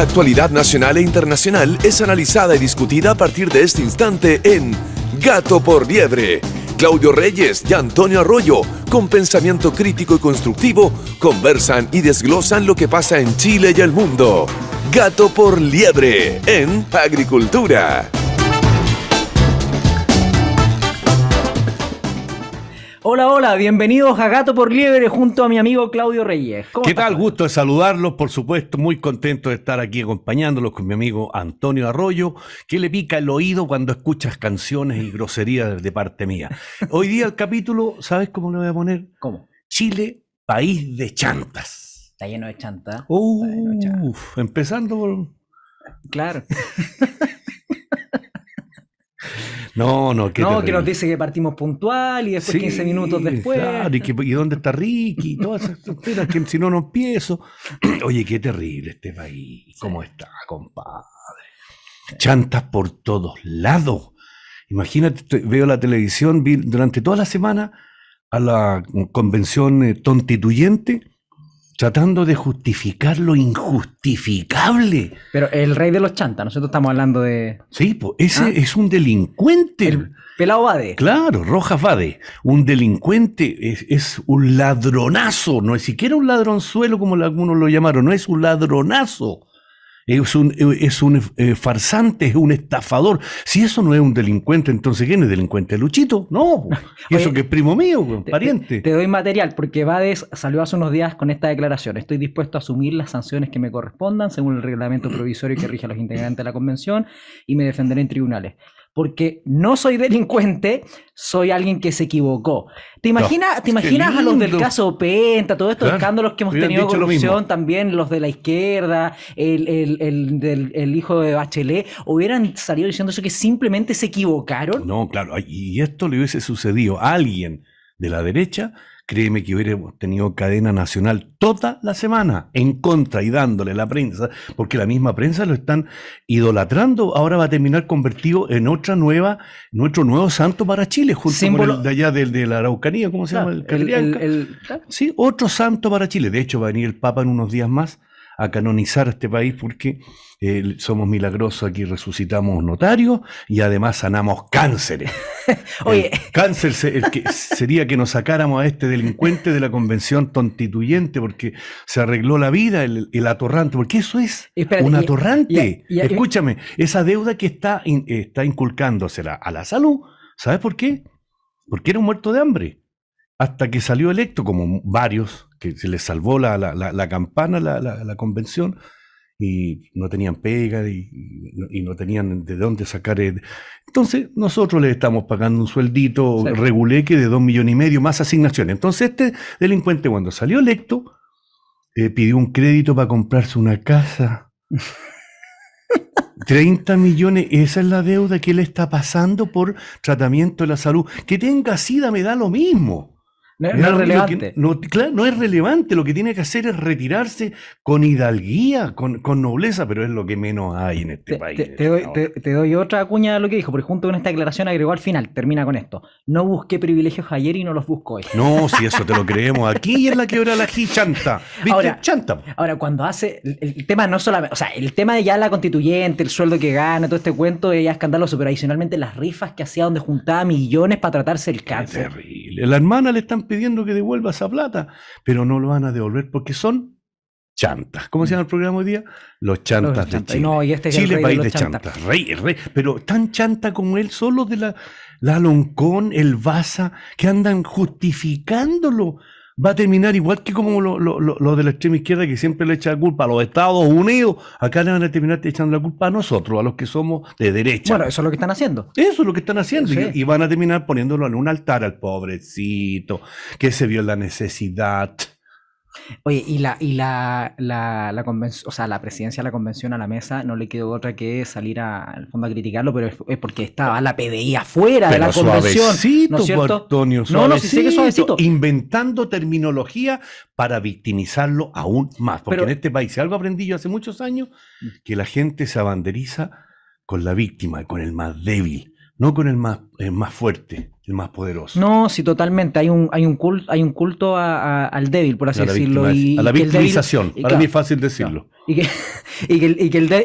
La actualidad nacional e internacional es analizada y discutida a partir de este instante en Gato por Liebre. Claudio Reyes y Antonio Arroyo, con pensamiento crítico y constructivo, conversan y desglosan lo que pasa en Chile y el mundo. Gato por Liebre en Agricultura. Hola, hola, bienvenidos a Gato por Liebre junto a mi amigo Claudio Reyes. ¿Qué tal? Gusto de saludarlos, por supuesto, muy contento de estar aquí acompañándolos con mi amigo Antonio Arroyo, que le pica el oído cuando escuchas canciones y groserías de parte mía. Hoy día el capítulo, ¿sabes cómo lo voy a poner? ¿Cómo? Chile, país de chantas. Está lleno de chantas. empezando por... Claro. No, no, que nos dice que partimos puntual y después 15 minutos después. Claro, y, dónde está Ricky y todas esas tonteras que si no, no empiezo. Oye, qué terrible este país. ¿Cómo está, compadre? Chantas por todos lados. Imagínate, veo la televisión durante toda la semana a la convención eh, constituyente tontituyente tratando de justificar lo injustificable. Pero el rey de los chantas, nosotros estamos hablando de... Sí, pues ese ah. es un delincuente. El pelado Vade. Claro, Rojas Vade. Un delincuente es, un ladronazo, no es siquiera un ladronzuelo como algunos lo llamaron, no es un ladronazo es un, eh, es un eh, farsante, es un estafador. Si eso no es un delincuente, entonces ¿quién es delincuente? ¿Luchito? No, eso que es primo mío, pariente. Te, doy material porque Bades salió hace unos días con esta declaración. Estoy dispuesto a asumir las sanciones que me correspondan según el reglamento provisorio que rige a los integrantes de la convención y me defenderé en tribunales porque no soy delincuente, soy alguien que se equivocó. ¿Te imaginas, ¿te imaginas a los del caso Penta, todos estos escándalos que hemos tenido corrupción, también los de la izquierda, el, el, hijo de Bachelet, hubieran salido diciendo eso que simplemente se equivocaron? No, claro, y esto le hubiese sucedido a alguien de la derecha créeme que hubiéramos tenido cadena nacional toda la semana en contra y dándole la prensa, porque la misma prensa lo están idolatrando. Ahora va a terminar convertido en otra nueva, nuestro nuevo santo para Chile, justo el de allá del, de la Araucanía, ¿cómo se llama? Sí, otro santo para Chile. De hecho, va a venir el Papa en unos días más a canonizar este país porque eh, somos milagrosos, aquí resucitamos notarios y además sanamos cánceres. Oye. cáncer el que sería que nos sacáramos a este delincuente de la convención constituyente porque se arregló la vida, el, atorrante, porque eso es un atorrante. Escúchame, esa deuda que está, está inculcándosela a la salud, ¿sabes por qué? Porque era un muerto de hambre hasta que salió electo, como varios, que se les salvó la, la, la, campana, la, convención, y no tenían pega y, no tenían de dónde sacar. Entonces, nosotros les estamos pagando un sueldito reguleque de dos millones y medio más asignaciones. Entonces, este delincuente, cuando salió electo, eh, pidió un crédito para comprarse una casa. 30 millones, esa es la deuda que le está pasando por tratamiento de la salud. Que tenga SIDA me da lo mismo. No, es relevante. no, es relevante. Lo que tiene que hacer es retirarse con hidalguía, con, nobleza, pero es lo que menos hay en este país. Te, doy, otra cuña de lo que dijo, porque junto con esta declaración agregó al final, termina con esto. No busqué privilegios ayer y no los busco hoy. No, si eso te lo creemos aquí y en la quebra la chanta. Ahora, chanta. Ahora, cuando hace. El, tema no solamente. O sea, el tema de ya la constituyente, el sueldo que gana, todo este cuento, ella escandaloso, pero adicionalmente las rifas que hacía donde juntaba millones para tratarse el cáncer. terrible. La hermana le están pidiendo que devuelva esa plata, pero no lo van a devolver porque son chantas. ¿Cómo se mm. llama el programa hoy día? Los chantas de Chile. No, este Chile, país de, chantas. Rey, rey. Pero tan chanta como él, solo de la, la Loncón, el Baza, que andan justificándolo va a terminar igual que como los lo, de la extrema izquierda que siempre le echa la culpa a los Estados Unidos, acá le van a terminar echando la culpa a nosotros, a los que somos de derecha. Bueno, eso es lo que están haciendo. Eso es lo que están haciendo. Y, y van a terminar poniéndolo en un altar al pobrecito, que se vio la necesidad. Oye, y la, y la, la, convención, o sea, la presidencia, la convención a la mesa, no le quedó otra que salir al fondo a criticarlo, pero es porque estaba la PDI afuera de la convención. ¿no cierto? no, no, suavecito. Inventando terminología para victimizarlo aún más. Porque en este país, algo aprendí yo hace muchos años, mm. que la gente se abanderiza con la víctima, con el más débil, no con el más, el más fuerte más poderoso. No, sí, totalmente. Hay un, hay un culto, hay un culto al débil, por así decirlo. a la victimización. Para mí es fácil decirlo. Y, que, el débil,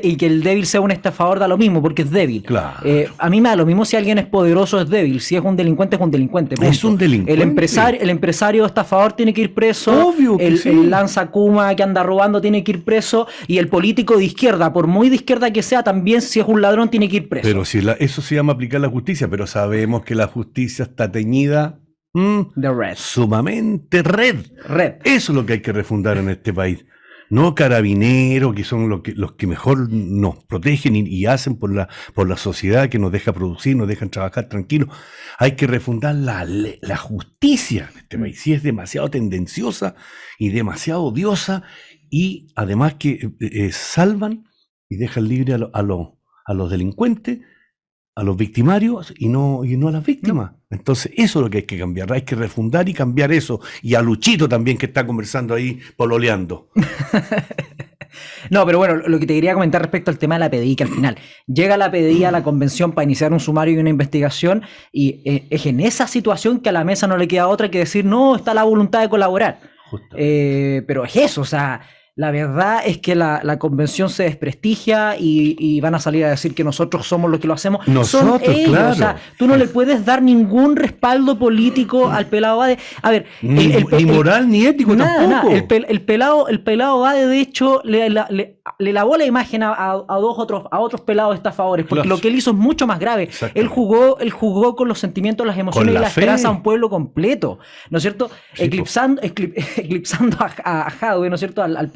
y, que, el, débil sea un estafador da lo mismo, porque es débil. Eh, a mí me da lo mismo si alguien es poderoso, es débil. Si es un delincuente, es un delincuente. Es un delincuente. El empresario, el empresario estafador tiene que ir preso. Obvio el, lanza Kuma que anda robando tiene que ir preso. Y el político de izquierda, por muy de izquierda que sea, también si es un ladrón, tiene que ir preso. Pero si eso se llama aplicar la justicia, pero sabemos que la justicia está teñida mm, red. Sumamente red. Red. Eso es lo que hay que refundar en este país. No carabineros, que son los que, los que mejor nos protegen y, hacen por la, por la sociedad, que nos deja producir, nos dejan trabajar tranquilos. Hay que refundar la, justicia en este mm. país. Si es demasiado tendenciosa y demasiado odiosa, y además que eh, eh, salvan y dejan libre a, a los delincuentes a los victimarios y no, no a las víctimas. Entonces, eso es lo que hay que cambiar. Hay que refundar y cambiar eso. Y a Luchito también que está conversando ahí, pololeando. no, pero bueno, lo que te quería comentar respecto al tema de la PDI, que al final llega la PDI a la convención para iniciar un sumario y una investigación, y eh, es en esa situación que a la mesa no le queda otra que decir, no, está la voluntad de colaborar. Eh, pero es eso, o sea, la verdad es que la, convención se desprestigia y, van a salir a decir que nosotros somos los que lo hacemos. Nosotros, claro. tú no le puedes dar ningún respaldo político mm. al pelado Bade. A ver, ni, moral ni ético tampoco. el, pelado, el pelado Bade, de hecho, le, lavó la imagen a, dos otros, a otros pelados favores porque lo que él hizo es mucho más grave. Él jugó, él jugó con los sentimientos, las emociones y la fe. esperanza a un pueblo completo, ¿no es cierto? eclipsando, eclipsando a, Jadwe, ¿no es cierto? Al, al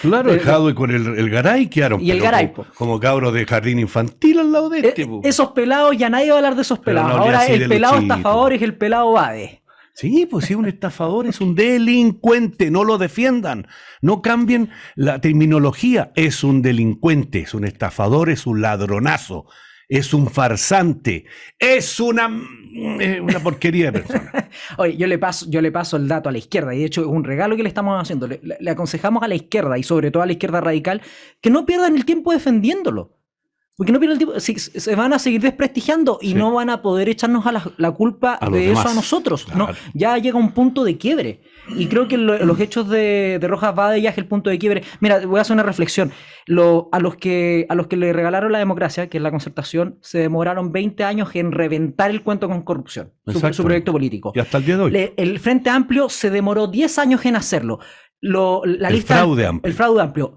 claro, el Jadwe con el, Garay, claro. Y el Garay. Como, cabro cabros de jardín infantil al lado de este. Eh, esos pelados, ya nadie va a hablar de esos pelados. Ahora el pelado estafador es el pelado vade. Sí, pues si sí, un estafador es un delincuente, no lo defiendan, no cambien la terminología, es un delincuente, es un estafador, es un ladronazo, es un farsante, es una, mm, eh, una porquería de persona. Oye, yo le, paso, yo le paso el dato a la izquierda y de hecho es un regalo que le estamos haciendo. Le, aconsejamos a la izquierda y sobre todo a la izquierda radical que no pierdan el tiempo defendiéndolo. Porque no pierdan el tiempo, se, van a seguir desprestigiando y no van a poder echarnos a la, culpa de eso a nosotros. No, ya llega un punto de quiebre. Y creo que los hechos de, Rojas va de viaje el punto de quiebre. Mira, voy a hacer una reflexión. a, los que, a los que le regalaron la democracia, que es la concertación, se demoraron 20 años en reventar el cuento con corrupción, su, su, proyecto político. Y hasta el día de hoy. el Frente Amplio se demoró 10 años en hacerlo. la el lista, fraude amplio. El fraude amplio.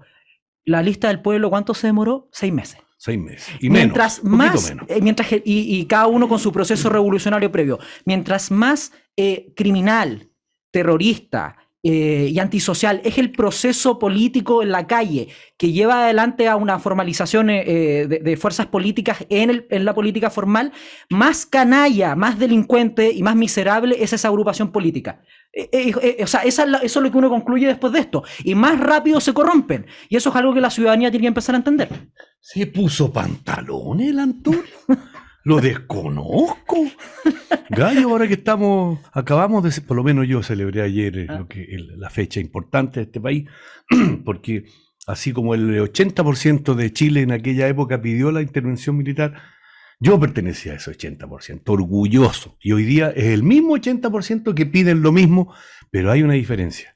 La lista del pueblo, ¿cuánto se demoró? Seis meses. Seis meses. Y mientras menos, más, eh, mientras, y, cada uno con su proceso revolucionario previo. Mientras más eh, criminal, terrorista eh, y antisocial, es el proceso político en la calle que lleva adelante a una formalización eh, eh, de, fuerzas políticas en, la política formal, más canalla, más delincuente y más miserable es esa agrupación política. o sea, es eso es lo que uno concluye después de esto. Y más rápido se corrompen. Y eso es algo que la ciudadanía tiene que empezar a entender. Se puso pantalón el Antonio. Lo desconozco. Gallo, ahora que estamos, acabamos de, por lo menos yo celebré ayer eh, ah. lo que, la fecha importante de este país, porque así como el 80% de Chile en aquella época pidió la intervención militar, yo pertenecía a ese 80%, orgulloso. Y hoy día es el mismo 80% que piden lo mismo, pero hay una diferencia.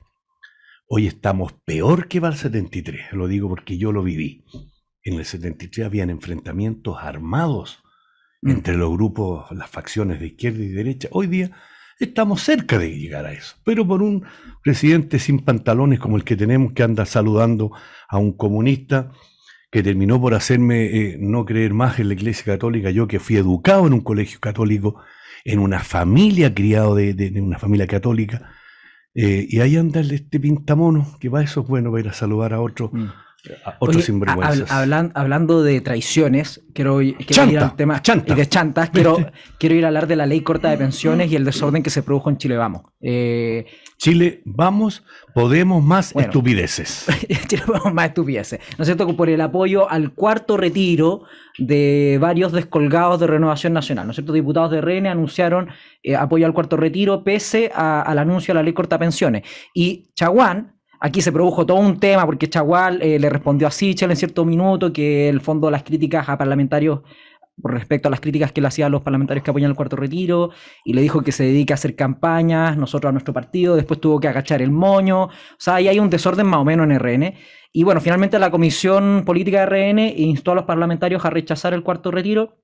Hoy estamos peor que va el 73, lo digo porque yo lo viví. En el 73 habían enfrentamientos armados entre los grupos, las facciones de izquierda y derecha. Hoy día estamos cerca de llegar a eso, pero por un presidente sin pantalones como el que tenemos que anda saludando a un comunista que terminó por hacerme eh, no creer más en la Iglesia Católica, yo que fui educado en un colegio católico, en una familia criado de, una familia católica, eh, y ahí anda este pintamono, que va eso es bueno, a ir a saludar a otro. Mm. Otros sinvergüenzas hablando de traiciones, quiero, ir al tema de chantas. Quiero, quiero ir a hablar de la ley corta de pensiones y el desorden que se produjo en Chile Vamos. Eh, Chile Vamos, podemos más estupideces. Chile Vamos más estupideces. ¿No es cierto? Por el apoyo al cuarto retiro de varios descolgados de Renovación Nacional. ¿No es cierto? Diputados de RN anunciaron eh, apoyo al cuarto retiro pese al anuncio de la ley corta de pensiones. Y Chaguán Aquí se produjo todo un tema porque Chagual eh, le respondió a Sichel en cierto minuto que el fondo de las críticas a parlamentarios respecto a las críticas que le hacían los parlamentarios que apoyan el cuarto retiro, y le dijo que se dedique a hacer campañas, nosotros a nuestro partido, después tuvo que agachar el moño, o sea, ahí hay un desorden más o menos en RN. Y bueno, finalmente la Comisión Política de RN instó a los parlamentarios a rechazar el cuarto retiro,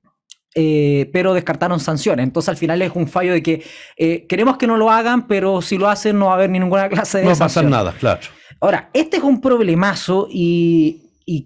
eh, pero descartaron sanciones. Entonces al final es un fallo de que eh, queremos que no lo hagan, pero si lo hacen no va a haber ninguna clase de... No va a pasar nada, claro. Ahora, este es un problemazo y y,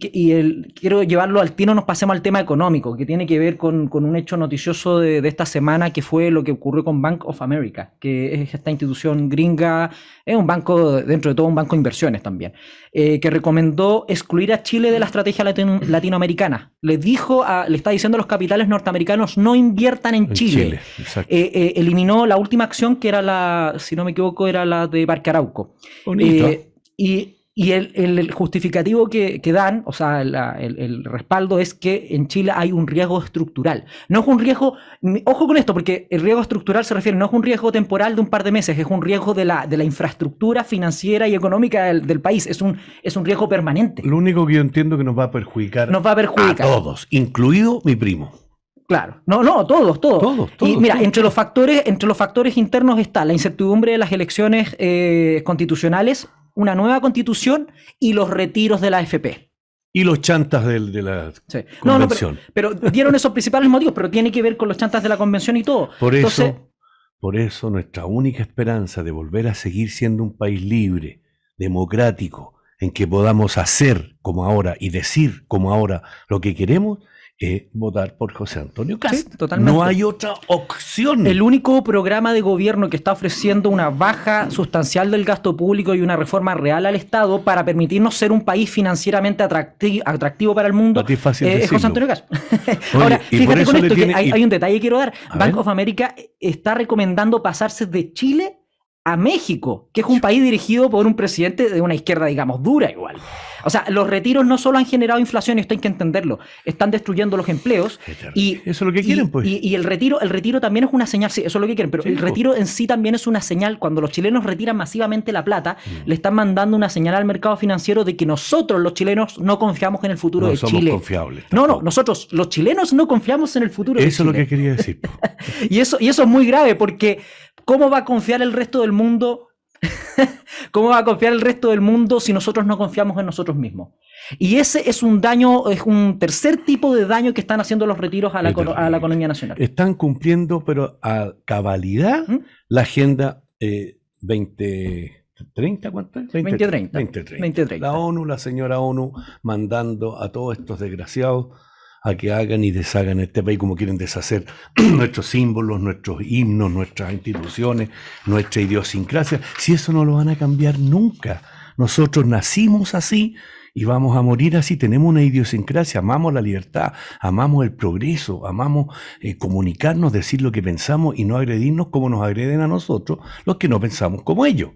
quiero llevarlo al tino, nos pasemos al tema económico, que tiene que ver con, un hecho noticioso de, esta semana, que fue lo que ocurrió con Bank of America, que es esta institución gringa, es un banco, dentro de todo un banco de inversiones también, eh, que recomendó excluir a Chile de la estrategia latinoamericana. Le dijo, le está diciendo a los capitales norteamericanos, no inviertan en, Chile. Eh, eh, eliminó la última acción, que era la, si no me equivoco, era la de Barcarauco. Bonito. y y el, justificativo que, dan, o sea, el, respaldo es que en Chile hay un riesgo estructural. No es un riesgo, ojo con esto, porque el riesgo estructural se refiere, no es un riesgo temporal de un par de meses, es un riesgo de la, de la infraestructura financiera y económica del, país, es un, es un riesgo permanente. Lo único que yo entiendo que nos va a perjudicar, a, todos, incluido mi primo. Claro, no, no, todos, todos. y mira, entre los factores, entre los factores internos está la incertidumbre de las elecciones eh, constitucionales una nueva constitución y los retiros de la AFP. Y los chantas de, la convención. pero, dieron esos principales motivos, pero tiene que ver con los chantas de la convención y todo. Por eso, por eso nuestra única esperanza de volver a seguir siendo un país libre, democrático, en que podamos hacer como ahora y decir como ahora lo que queremos, es eh, votar por José Antonio Cast. No hay otra opción. El único programa de gobierno que está ofreciendo una baja sustancial del gasto público y una reforma real al Estado para permitirnos ser un país financieramente atractivo, para el mundo eh, es, José Antonio Cast. Ahora, fíjate con esto, hay, un detalle que quiero dar. Banco de of está recomendando pasarse de Chile a México, que es un país dirigido por un presidente de una izquierda, digamos, dura igual. O sea, los retiros no solo han generado inflación, y esto hay que entenderlo, están destruyendo los empleos. Y, eso es lo que quieren, pues. Y, el retiro, el retiro también es una señal, sí, eso es lo que quieren, pero el pues. retiro en sí también es una señal. Cuando los chilenos retiran masivamente la plata, mm. le están mandando una señal al mercado financiero de que nosotros, los chilenos, no confiamos en el futuro no de somos Confiables, no, no, nosotros, los chilenos, no confiamos en el futuro de Chile. Eso es lo que quería decir. y, eso, y eso es muy grave porque ¿cómo va a confiar el resto del mundo ¿Cómo va a confiar el resto del mundo si nosotros no confiamos en nosotros mismos? Y ese es un daño, es un tercer tipo de daño que están haciendo los retiros a la, economía nacional. Están cumpliendo, pero a cabalidad, ¿Mm? la agenda 2030. Eh, 20. ¿cuánto es? 2030. La ONU, la señora ONU, mandando a todos estos desgraciados a que hagan y deshagan este país como quieren deshacer nuestros símbolos, nuestros himnos, nuestras instituciones, nuestra idiosincrasia. Si eso no lo van a cambiar nunca. Nosotros nacimos así y vamos a morir así. Tenemos una idiosincrasia, amamos la libertad, amamos el progreso, amamos eh, comunicarnos, decir lo que pensamos y no agredirnos como nos agreden a nosotros los que no pensamos como ellos.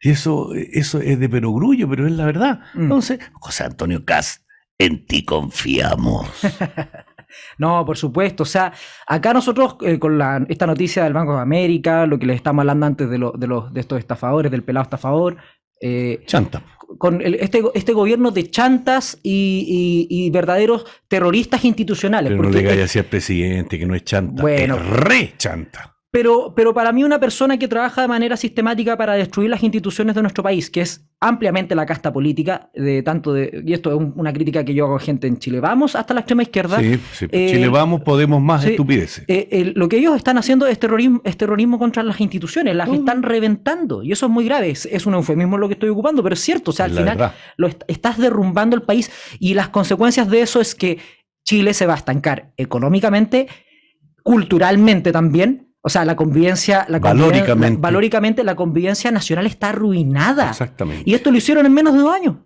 eso, eh, eso es de perogrullo, pero es la verdad. Mm. Entonces, José Antonio Castro en ti confiamos. No, por supuesto. O sea, acá nosotros eh, con esta noticia del Banco de América, lo que les estamos hablando antes de, los, de estos estafadores, del pelado estafador. Eh, chanta. Con este, este, gobierno de chantas y, verdaderos terroristas institucionales. Pero no le así al presidente, que no es chanta. Bueno, es re chanta. Pero, pero para mí una persona que trabaja de manera sistemática para destruir las instituciones de nuestro país, que es ampliamente la casta política, de tanto de, y esto es una crítica que yo hago a gente en Chile, vamos hasta la extrema izquierda. Sí, sí. Pues, Chile eh, vamos, podemos más estupideces. Eh, eh, lo que ellos están haciendo es terrorismo, es terrorismo contra las instituciones, las están reventando, y eso es muy grave, es, un eufemismo lo que estoy ocupando, pero es cierto, o sea, al final lo estás derrumbando el país y las consecuencias de eso es que Chile se va a estancar económicamente, culturalmente también, o sea, la convivencia, la valóricamente. la, valóricamente la convivencia nacional está arruinada. Exactamente. Y esto lo hicieron en menos de dos años.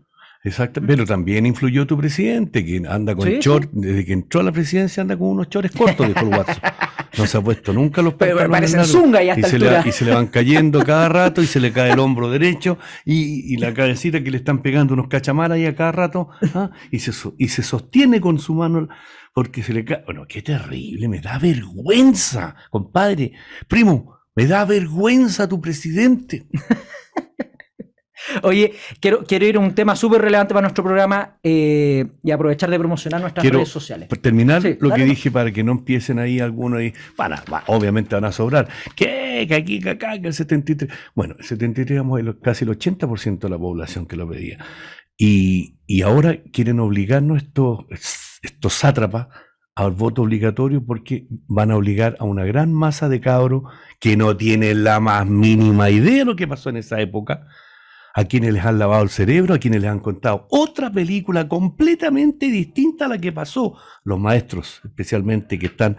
Exactamente. pero también influyó tu presidente, que anda con el short, desde que entró a la presidencia anda con unos chores cortos, dijo el Watson. No se ha puesto nunca los pero, pero parecen zunga y, y, se le, van cayendo cada rato y se le cae el hombro derecho y, la cabecita que le están pegando unos cachamaras ahí a cada rato ¿ah? y se sostiene con su mano porque se le cae. Bueno, qué terrible, me da vergüenza, compadre. Primo, me da vergüenza tu presidente. Oye, quiero, quiero ir a un tema súper relevante para nuestro programa eh, y aprovechar de promocionar nuestras redes sociales. Terminar lo que dije para que no empiecen ahí algunos y van obviamente van a sobrar. ¿Qué? Que aquí, que acá, el 73. Bueno, el 73 vamos a casi el 80% de la población que lo pedía. Y, y ahora quieren obligarnos estos estos sátrapas al voto obligatorio porque van a obligar a una gran masa de cabros que no tienen la más mínima idea de lo que pasó en esa época, a quienes les han lavado el cerebro, a quienes les han contado otra película completamente distinta a la que pasó. Los maestros, especialmente, que están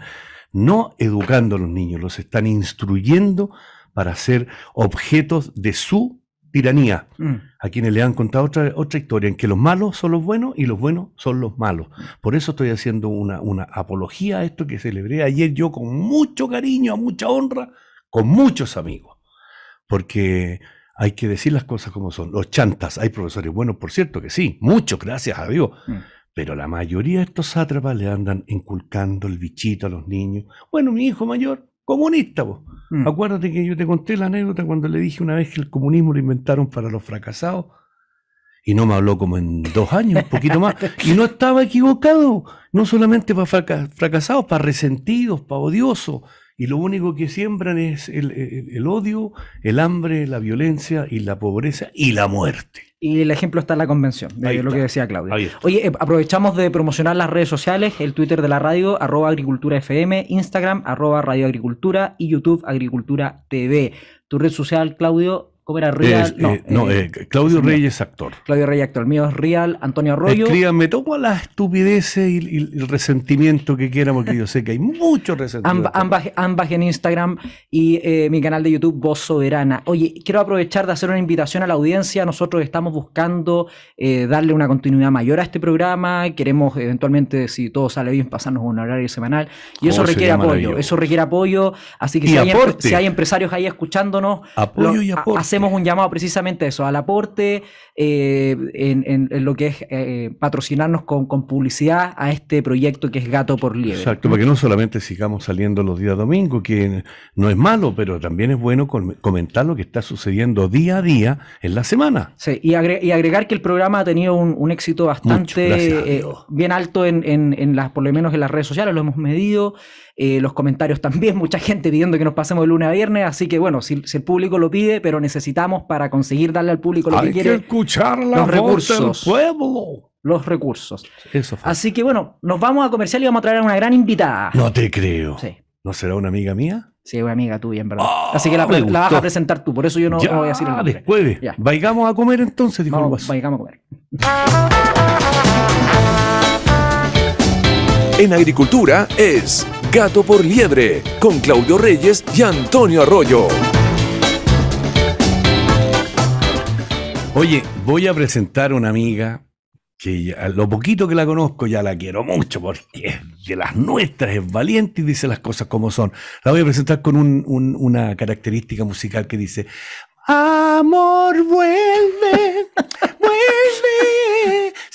no educando a los niños, los están instruyendo para ser objetos de su tiranía, mm. a quienes le han contado otra, otra historia, en que los malos son los buenos y los buenos son los malos. Por eso estoy haciendo una, una apología a esto que celebré ayer yo con mucho cariño, a mucha honra, con muchos amigos. Porque hay que decir las cosas como son. Los chantas, hay profesores buenos, por cierto que sí, muchos, gracias a Dios. Mm. Pero la mayoría de estos sátrapas le andan inculcando el bichito a los niños. Bueno, mi hijo mayor comunista. Mm. Acuérdate que yo te conté la anécdota cuando le dije una vez que el comunismo lo inventaron para los fracasados. Y no me habló como en dos años, un poquito más. Y no estaba equivocado, no solamente para fracasados, para resentidos, para odiosos. Y lo único que siembran es el odio, el hambre, la violencia y la pobreza y la muerte. Y el ejemplo está en la convención, de lo que decía Claudio. Oye, eh, aprovechamos de promocionar las redes sociales, el Twitter de la radio, arroba agricultura FM, Instagram, arroba radio agricultura y YouTube agricultura TV. Tu red social, Claudio, ¿Cómo era Real? no, eh, eh, eh, Claudio Reyes, actor. Claudio Reyes, actor. El mío es Real, Antonio Arroyo. Escríbanme tomo la estupideces y, el resentimiento que quieran, porque yo sé que hay mucho resentimiento. ambas, en Instagram y mi canal de YouTube, Voz Soberana. Oye, quiero aprovechar de hacer una invitación a la audiencia. Nosotros estamos buscando darle una continuidad mayor a este programa. Queremos, eventualmente, si todo sale bien, pasarnos un horario semanal. Y eso oh, requiere apoyo. Eso requiere apoyo. Así que si hay, empresarios ahí escuchándonos, apoyo y apoyo un llamado precisamente a eso, al aporte, eh, en, lo que es eh, patrocinarnos con, publicidad a este proyecto que es Gato por Liebre. Exacto, porque no solamente sigamos saliendo los días domingo, que no es malo, pero también es bueno comentar lo que está sucediendo día a día en la semana. Sí, y, agregar que el programa ha tenido un, éxito bastante eh, bien alto en, las, por lo menos en las redes sociales, lo hemos medido, los comentarios también, mucha gente pidiendo que nos pasemos de lunes a viernes, así que bueno, si, si el público lo pide, pero necesitamos para conseguir darle al público lo que quiere. escuchar los recursos, del pueblo. Los recursos. Eso Así que bueno, nos vamos a comercial y vamos a traer a una gran invitada. No te creo. ¿No será una amiga mía? Sí, una amiga tuya, en verdad. Ah, Así que la, vas a presentar tú, por eso yo no, voy a decir nada Después. Vayamos a comer entonces, dijo a comer. En agricultura es Gato por Liebre con Claudio Reyes y Antonio Arroyo. Oye, voy a presentar una amiga que a lo poquito que la conozco ya la quiero mucho porque es de las nuestras, es valiente y dice las cosas como son. La voy a presentar con una característica musical que dice, amor, vuelve, vuelve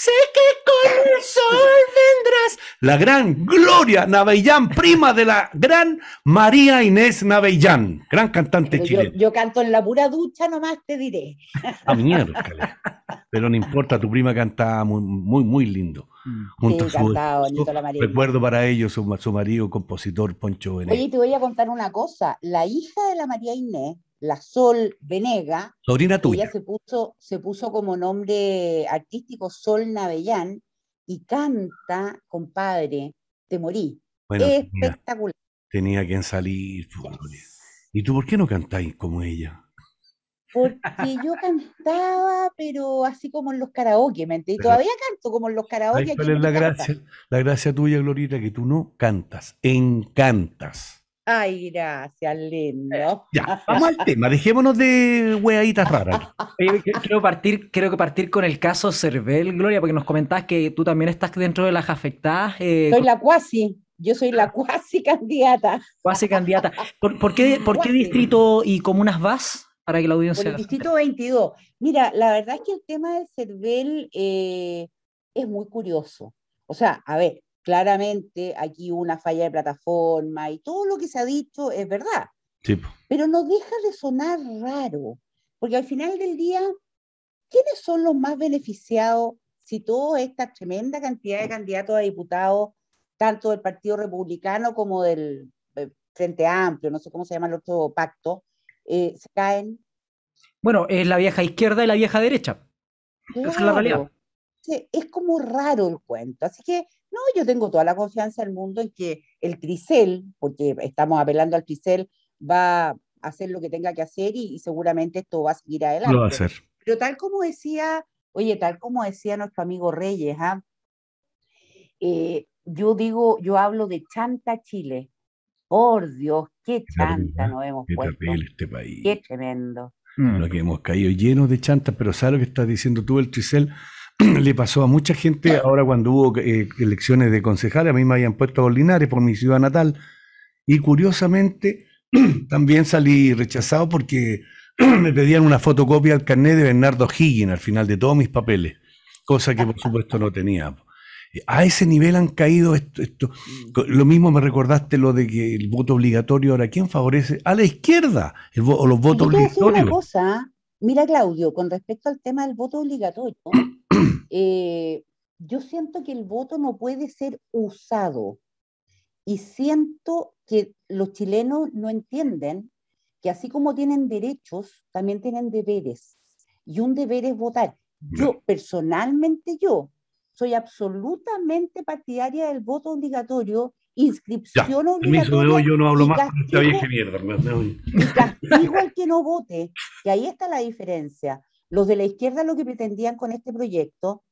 sé que con el sol vendrás. La gran Gloria Navellán, prima de la gran María Inés Navellán, gran cantante chilena. Yo, canto en la pura ducha, nomás te diré. A ah, mierda, Pero no importa, tu prima cantaba muy, muy, muy lindo. Mm. recuerdo para ellos su, su marido, compositor Poncho Benet. Oye, te voy a contar una cosa. La hija de la María Inés la Sol Venega. Sobrina tuya. Ella se puso, se puso como nombre artístico Sol Navellán y canta, compadre, te morí. Espectacular. Tenía, que quien salir. Pues, ¿Y tú por qué no cantáis como ella? Porque yo cantaba, pero así como en los karaoke, ¿me entiendes? Y todavía canto como en los karaoke. ¿Cuál es la gracia? La gracia tuya, Glorita, que tú no cantas, encantas. Ay, gracias, lindo. Eh, ya, vamos al tema, dejémonos de hueaditas raras. Quiero partir, que partir con el caso Cervel, Gloria, porque nos comentabas que tú también estás dentro de las afectadas. Eh, soy la cuasi, yo soy la cuasi candidata. Cuasi candidata. ¿Por, qué, distrito y comunas vas? Para que la audiencia. distrito 22. Mira, la verdad es que el tema de Cervel eh, es muy curioso. O sea, a ver, claramente aquí una falla de plataforma y todo lo que se ha dicho es verdad. Pero no deja de sonar raro, porque al final del día, ¿quiénes son los más beneficiados si toda esta tremenda cantidad de candidatos a diputados, tanto del Partido Republicano como del eh, Frente Amplio, no sé cómo se llama el otro pacto, eh, se caen? Bueno, es la vieja izquierda y la vieja derecha. es es como raro el cuento. Así que no, yo tengo toda la confianza del mundo en que el tricel, porque estamos apelando al tricel, va a hacer lo que tenga que hacer y, seguramente esto va a seguir adelante. Lo va a hacer. Pero tal como decía, oye, tal como decía nuestro amigo Reyes, ¿ah? eh, yo digo, yo hablo de Chanta Chile. Por Dios, qué chanta ¿eh? nos hemos puesto. Este país. Qué tremendo. lo que mm. hemos caído llenos de Chanta, pero ¿sabes lo que estás diciendo tú, el Tricel? le pasó a mucha gente ahora cuando hubo eh, elecciones de concejal, a mí me habían puesto a por mi ciudad natal, y curiosamente también salí rechazado porque me pedían una fotocopia al carnet de Bernardo Higgin al final de todos mis papeles, cosa que por supuesto no tenía. A ese nivel han caído esto, mm. Lo mismo me recordaste lo de que el voto obligatorio ahora, ¿quién favorece? A la izquierda, o los votos obligatorios. Mira, Claudio, con respecto al tema del voto obligatorio, eh, yo siento que el voto no puede ser usado y siento que los chilenos no entienden que así como tienen derechos, también tienen deberes. Y un deber es votar. Yo, personalmente yo, soy absolutamente partidaria del voto obligatorio inscripción ya, obligatoria. yo no hablo más mierda, Castigo al que no vote, que ahí está la diferencia. Los de la izquierda lo que pretendían con este proyecto,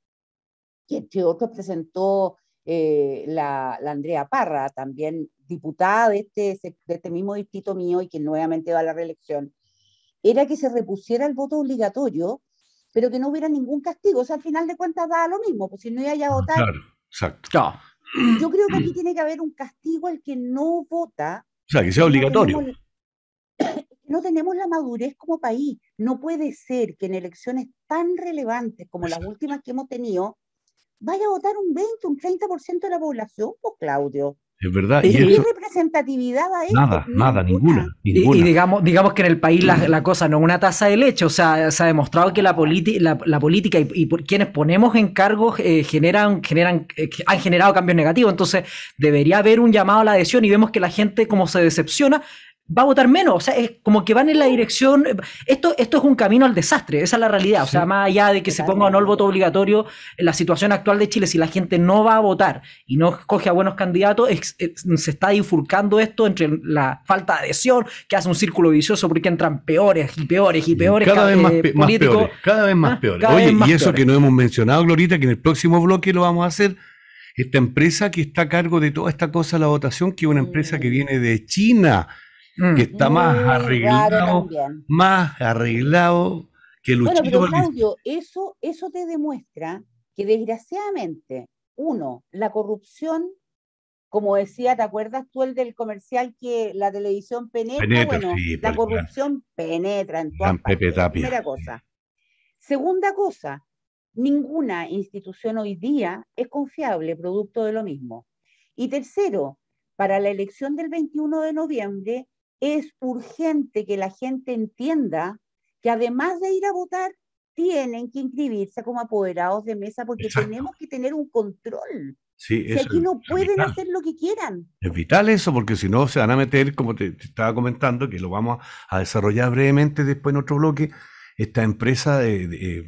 que entre este que presentó eh, la, Andrea Parra, también diputada de este, de este mismo distrito mío y que nuevamente va a la reelección, era que se repusiera el voto obligatorio, pero que no hubiera ningún castigo. O sea, al final de cuentas da lo mismo, pues si no iba a ah, votar. Claro, exacto. Yo creo que aquí mm. tiene que haber un castigo al que no vota. O sea, que sea obligatorio. No tenemos, la madurez como país. No puede ser que en elecciones tan relevantes como las últimas que hemos tenido, vaya a votar un 20, un 30% de la población, pues Claudio verdad. ¿Y, representatividad a eso? Nada, nada, ninguna. Y, digamos, digamos que en el país la, cosa no es una taza de leche, o sea, se ha demostrado que la, la, política y, quienes ponemos en cargos eh, generan, generan, eh, han generado cambios negativos, entonces debería haber un llamado a la adhesión y vemos que la gente como se decepciona, va a votar menos. O sea, es como que van en la oh. dirección. Esto, esto es un camino al desastre, esa es la realidad. O sea, más allá de que se ponga o no el voto obligatorio, en la situación actual de Chile, si la gente no va a votar y no escoge a buenos candidatos, se está difurcando esto entre la falta de adhesión, que hace un círculo vicioso porque entran peores y peores y mm. eh, peores. Cada, vez más, ah, peores. Cada vez más peores. Oye, y eso que no hemos mencionado, Glorita, que en el próximo bloque lo vamos a hacer esta empresa que está a cargo de toda esta cosa, la votación, que es una empresa que mm. viene de China. Mm. que está más arreglado, más arreglado que Luchito. Bueno, pero Claudio, eso, eso te demuestra que desgraciadamente, uno, la corrupción, como decía, ¿te acuerdas tú el del comercial que la televisión penetra? bueno, la corrupción penetra en todas partes, Primera cosa. Segunda cosa, ninguna institución hoy día es confiable producto de lo mismo. Y tercero, para la elección del 21 de noviembre, es urgente que la gente entienda que además de ir a votar, tienen que inscribirse como apoderados de mesa porque tenemos que tener un control. Sí, si aquí no pueden hacer lo que quieran. Es vital eso, porque si no se van a meter, como te, estaba comentando, que lo vamos a desarrollar brevemente después en otro bloque, esta empresa de,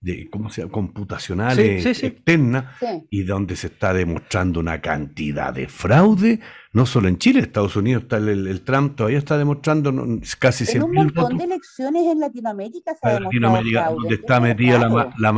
de, ¿cómo se llama? computacional eh, externa, y donde se está demostrando una cantidad de fraude, no solo en Chile, Estados Unidos, está el, Trump todavía está demostrando casi siempre. En un montón de elecciones en Latinoamérica donde está metida la, mano, la,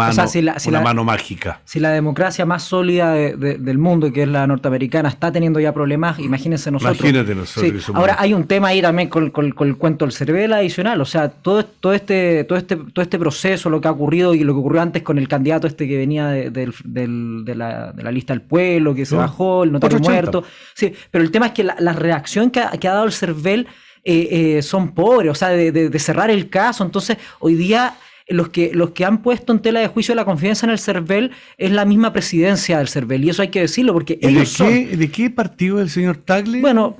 mano mágica. Si la democracia más sólida del mundo, que es la norteamericana, está teniendo ya problemas, imagínense nosotros. nosotros. Ahora, hay un tema ahí también con, el cuento del Cervela adicional, o sea, todo, todo, este, todo, este, todo este proceso, lo que ha ocurrido y lo que ocurrió antes con el candidato este que venía de, de la, lista del pueblo, que se oh, bajó, el notario muerto. Sí, pero el tema es que la, reacción que ha, dado el CERVEL eh, eh, son pobres, o sea, de, cerrar el caso. Entonces, hoy día eh, los que, los que han puesto en tela de juicio la confianza en el CERVEL es la misma presidencia del CERVEL, y eso hay que decirlo, porque ellos de qué, ¿De qué partido es el señor Tagli? Bueno,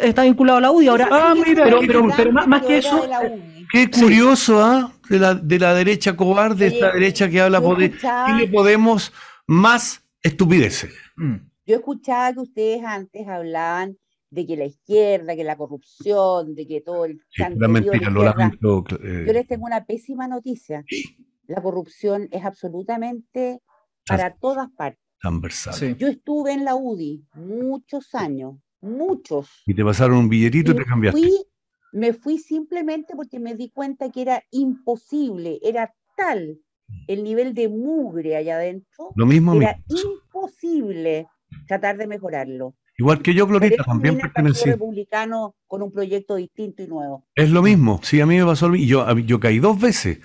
está vinculado a la UDI ahora. Ah, mira, pero, más, que eso... Qué curioso, ¿ah? De, la, derecha cobarde, esta derecha que habla... y le podemos más estupideces? Mm. Yo escuchaba que ustedes antes hablaban de que la izquierda, que la corrupción, de que todo el... lo Yo eh, les tengo una pésima noticia. La corrupción es absolutamente para todas partes. Yo estuve en la UDI muchos años, muchos. Y te pasaron un billetito y, te cambiaste. me fui simplemente porque me di cuenta que era imposible, era tal mm. el nivel de mugre allá adentro. Lo mismo era imposible tratar de mejorarlo. Igual que yo, Glorita, también pertenecí. republicano con un proyecto distinto y nuevo. Es lo mismo, sí, a mí me pasó lo mismo. Yo, yo caí dos veces.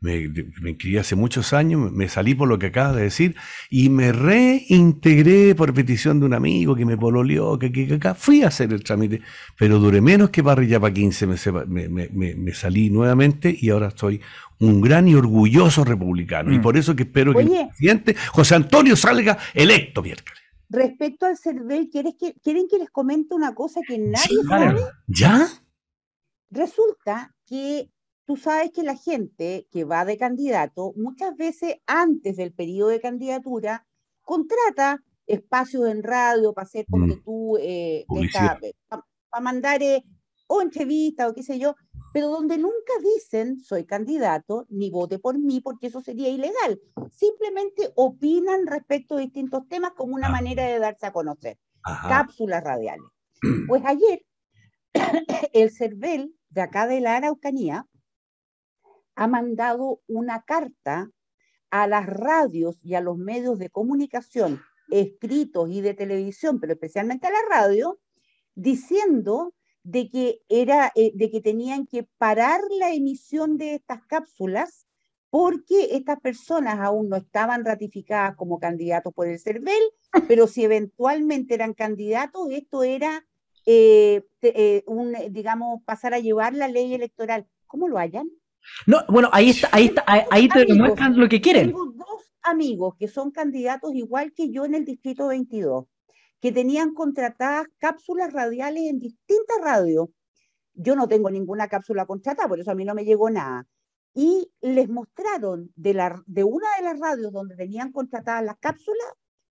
Me, me inscribí hace muchos años, me salí por lo que acabas de decir y me reintegré por petición de un amigo que me pololeó, que, que, acá fui a hacer el trámite, pero duré menos que parrilla para 15, me, me, salí nuevamente y ahora estoy un gran y orgulloso republicano. Y mm. por eso que espero que el presidente José Antonio salga electo miércoles respecto al CERVEL, ¿quieres ¿quieren que les comente una cosa que nadie sabe? ¿Ya? Resulta que tú sabes que la gente que va de candidato, muchas veces antes del periodo de candidatura, contrata espacios en radio para hacer, mm. porque tú, eh, para mandar eh, o entrevistas o qué sé yo, pero donde nunca dicen soy candidato ni vote por mí porque eso sería ilegal. Simplemente opinan respecto a distintos temas como una ah. manera de darse a conocer. Cápsulas radiales. Pues ayer el CERVEL de acá de la Araucanía ha mandado una carta a las radios y a los medios de comunicación escritos y de televisión, pero especialmente a la radio, diciendo de que, era, eh, de que tenían que parar la emisión de estas cápsulas porque estas personas aún no estaban ratificadas como candidatos por el CERVEL, pero si eventualmente eran candidatos, esto era eh, eh, un, digamos, pasar a llevar la ley electoral. ¿Cómo lo hayan? No, bueno, ahí está, ahí está, ahí, te lo que quieren. Tengo dos amigos que son candidatos igual que yo en el distrito 22 que tenían contratadas cápsulas radiales en distintas radios. Yo no tengo ninguna cápsula contratada, por eso a mí no me llegó nada. Y les mostraron de, una de las radios donde tenían contratadas las cápsulas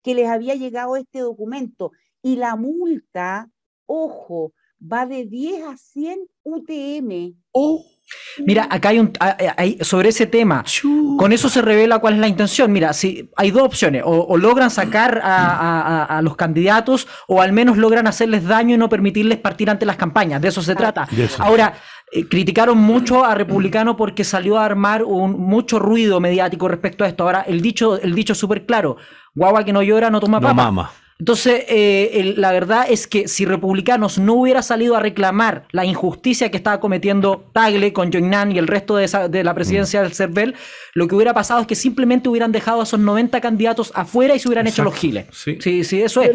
que les había llegado este documento. Y la multa, ojo, va de 10 a 100 UTM. Mira, acá hay un sobre ese tema. Con eso se revela cuál es la intención. Mira, si hay dos opciones, o, logran sacar a, los candidatos, o al menos logran hacerles daño y no permitirles partir ante las campañas. De eso se trata. Ahora, eh, criticaron mucho a Republicano porque salió a armar un, mucho ruido mediático respecto a esto. Ahora, el dicho, el dicho es súper claro: guagua que no llora no toma papa. Entonces, eh, la verdad es que si Republicanos no hubiera salido a reclamar la injusticia que estaba cometiendo Tagle con Joinan y el resto de, la presidencia del CERVEL, lo que hubiera pasado es que simplemente hubieran dejado a esos 90 candidatos afuera y se hubieran hecho los giles. Sí, sí, eso es.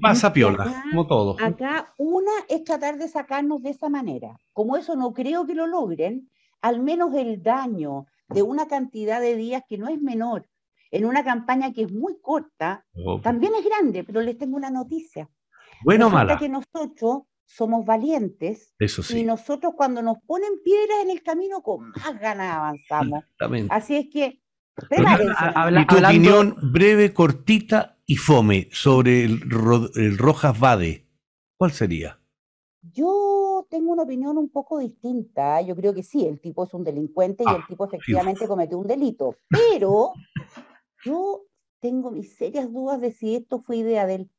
Pasa piola, como todo. Acá una es tratar de sacarnos de esa manera. Como eso no creo que lo logren, al menos el daño de una cantidad de días que no es menor en una campaña que es muy corta, también es grande, pero les tengo una noticia. Bueno, o mala. que nosotros somos valientes. Eso sí. Y nosotros cuando nos ponen piedras en el camino, con más ganas avanzamos. Así es que, prepárense. Y tu opinión breve, cortita y fome sobre el, Rojas Vade, ¿cuál sería? Yo tengo una opinión un poco distinta. Yo creo que sí, el tipo es un delincuente y ah, el tipo efectivamente cometió un delito. Pero yo tengo mis serias dudas de si esto fue idea de él.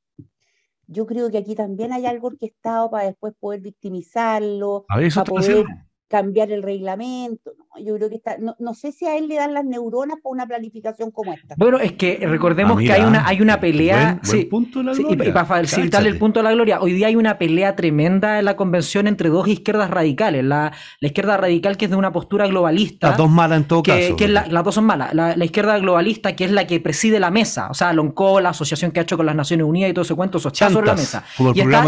Yo creo que aquí también hay algo orquestado para después poder victimizarlo, para poder cambiar el reglamento yo creo que está, no, no, sé si a él le dan las neuronas por una planificación como esta. Bueno, es que recordemos que hay ah, una, hay una pelea, sí, y, para facilitarle el punto de la gloria, hoy día hay una pelea tremenda en la convención entre dos izquierdas radicales, la, izquierda radical que es de una postura globalista. Las dos malas en todo que, caso. Que las dos son malas, la, izquierda globalista que es la que preside la mesa, o sea, Loncó, la asociación que ha hecho con las Naciones Unidas y todo ese cuento, está sobre la mesa. Y está,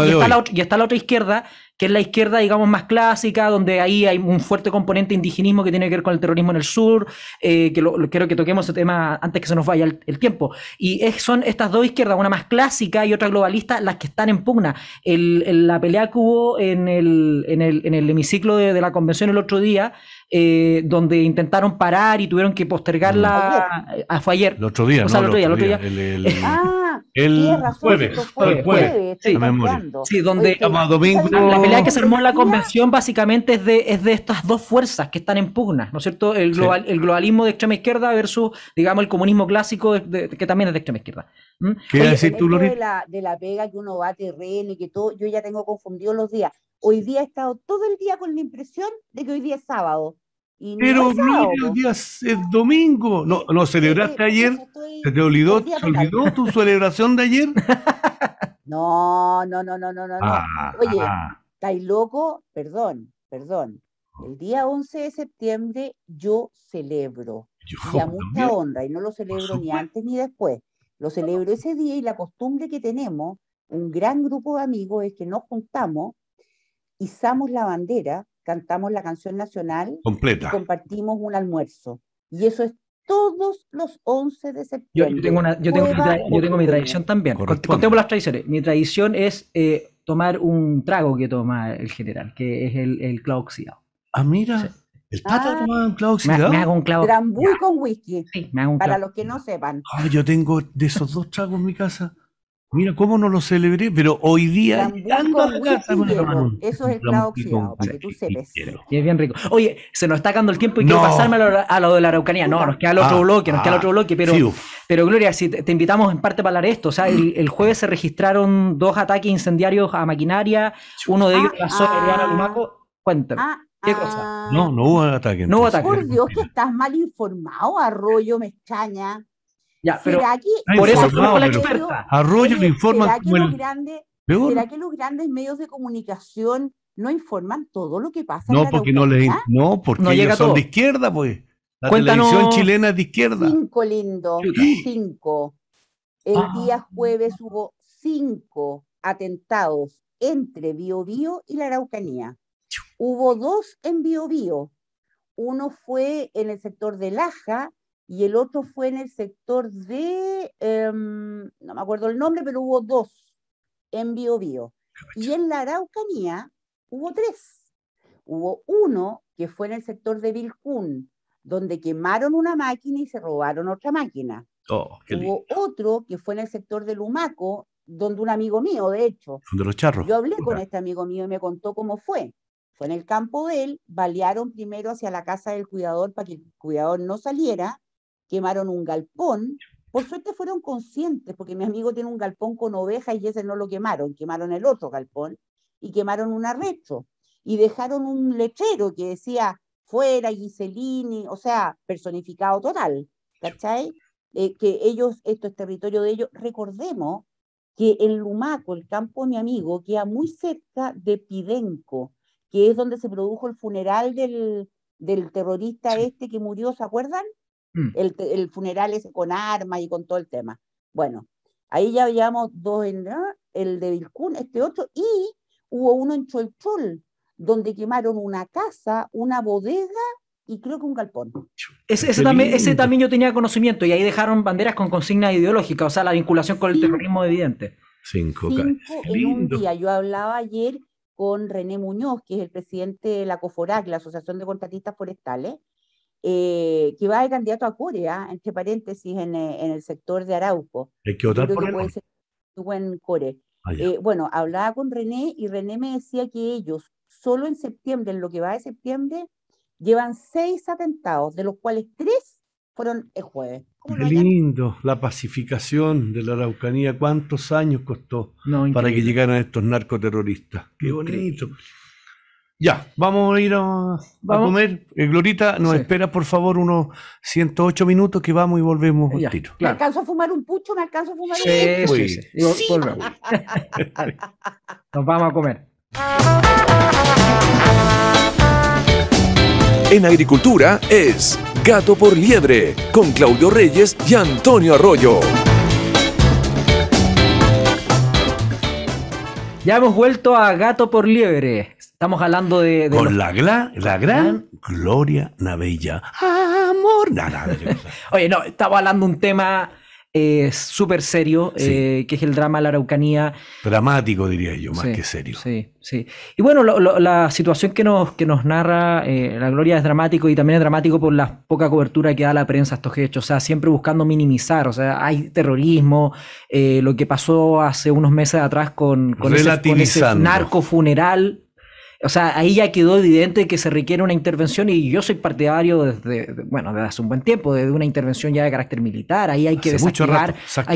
y está la otra izquierda, que es la izquierda, digamos, más clásica, donde ahí hay un fuerte componente indigenismo que tiene que ver con el terrorismo en el sur, eh, que lo, quiero que toquemos ese tema antes que se nos vaya el, tiempo. Y son estas dos izquierdas, una más clásica y otra globalista, las que están en pugna. El, la pelea que hubo en el, en en hemiciclo de, la convención el otro día, eh, donde intentaron parar y tuvieron que postergarla. a ah, fue ayer. El otro día, el otro día, el ah, el jueves, el jueves, sí, donde la pelea que se armó en la convención básicamente es de, estas dos fuerzas que están en pugna, ¿no es cierto? El, global, el globalismo de extrema izquierda versus, digamos, el comunismo clásico que también es de extrema izquierda. ¿Mm? decir tú, De la, de la pega que uno va a terreno y que todo, yo ya tengo confundido los días. Hoy día he estado todo el día con la impresión de que hoy día es sábado pero no el día es domingo. ¿No, no celebraste ayer? ¿Se te olvidó, olvidó tu celebración de ayer? No, no, no, no, no, no. Ah, Oye, ah. ¿estáis loco? Perdón, perdón. El día 11 de septiembre yo celebro. Yo y mucha onda. y no lo celebro ni antes ni después. Lo celebro ese día y la costumbre que tenemos, un gran grupo de amigos, es que nos juntamos, izamos la bandera cantamos la canción nacional completa. Y compartimos un almuerzo. Y eso es todos los 11 de septiembre. Yo, tengo, mi tradición también. Contemos las tradiciones. Mi tradición es eh, tomar un trago que toma el general, que es el, el clavo oxidado. Ah, mira. El pata ah. toma un clavo oxidado. Me, hago un clavo. Trambuy con whisky. Para los que no sepan. Ah, yo tengo de esos dos tragos en mi casa. Mira cómo no lo celebré, pero hoy día con el Eso es el clavo oxidado, para que tú sepas. Es bien rico. Oye, se nos está acabando el tiempo y quiero pasarme a lo, de la Araucanía. No, nos queda el otro ah, bloque, nos queda el ah, otro bloque, pero, pero Gloria, si te, invitamos en parte para hablar esto. O sea, el, jueves se registraron dos ataques incendiarios a maquinaria, uno de ellos ah, pasó a la zona de Cuéntame. ¿Qué cosa? No, no hubo ataque. No hubo ataque. Por Dios, que estás mal informado, Arroyo, me extraña por eso la experta. Arroyo ¿Será que, los grandes, medios de comunicación no informan todo lo que pasa? No, en porque no les, no, porque ellos son de izquierda, pues. La televisión chilena es de izquierda. Cinco, lindo. Cinco. El ah. día jueves hubo cinco atentados entre Biobío y la Araucanía. Hubo dos en Biobío. Uno fue en el sector de Laja y el otro fue en el sector de, em, no me acuerdo el nombre, pero hubo dos en Bio Y en la Araucanía hubo tres. Hubo uno que fue en el sector de Vilcún, donde quemaron una máquina y se robaron otra máquina. Oh, hubo otro que fue en el sector de Lumaco, donde un amigo mío, de hecho. los charros. Yo hablé con este amigo mío y me contó cómo fue. Fue en el campo de él, balearon primero hacia la casa del cuidador para que el cuidador no saliera, quemaron un galpón. Por suerte fueron conscientes, porque mi amigo tiene un galpón con ovejas y ese no lo quemaron, quemaron el otro galpón y quemaron un arrecho. Y dejaron un lechero que decía, fuera Giselini, o sea, personificado total, ¿cachai? Eh, que ellos, esto es territorio de ellos. Recordemos que el Lumaco, el campo de mi amigo, queda muy cerca de Pidenco, que es donde se produjo el funeral del, del terrorista este que murió, ¿se acuerdan? Mm. El, el, funeral ese con armas y con todo el tema. Bueno, ahí ya habíamos dos en ¿ah? el de Vilcún, este otro, y hubo uno en Cholchol, donde quemaron una casa, una bodega y creo que un galpón. Ese, también, ese también, yo tenía conocimiento y ahí dejaron banderas con consignas ideológicas, o sea, la vinculación con el terrorismo evidente. Cinco, en un día. Yo hablaba ayer con René Muñoz, que es el presidente de la COFORAC, la Asociación de Contratistas Forestales, eh, que va de candidato a Corea, ¿ah? entre paréntesis, eh, en, el sector de Arauco. Hay que votar por ah, eh, bueno, hablaba con René y René me decía que ellos, solo en septiembre, en lo que va de septiembre, llevan seis atentados, de los cuales tres fueron el jueves. Qué lindo, la pacificación de la Araucanía, cuántos años costó para que llegaran estos narcoterroristas. Qué bonito. Ya, vamos a ir a, comer. Eh, Glorita, nos espera por favor unos 108 minutos que vamos y volvemos Ya, tiro. ¿Me alcanzo a fumar un pucho? ¿Me alcanzo a fumar un pucho? Sí, sí, Nos vamos a comer. En agricultura es Gato por Liebre con Claudio Reyes y Antonio Arroyo. Ya hemos vuelto a Gato por Liebre. Estamos hablando de. Con la, la gran Gloria Navella. Amor. Nah, Oye, no, estamos hablando de un tema eh, súper serio, eh, que es el drama de la Araucanía. Dramático, diría yo, más que serio. Sí, sí. Y bueno, la situación que nos, que nos narra eh, la Gloria es dramático y también es dramático por la poca cobertura que da la prensa a estos hechos. O sea, siempre buscando minimizar. O sea, hay terrorismo, lo que pasó hace unos meses atrás con, con, con ese narco funeral o sea, ahí ya quedó evidente que se requiere una intervención y yo soy partidario desde, bueno, desde hace un buen tiempo, de una intervención ya de carácter militar, ahí hay que,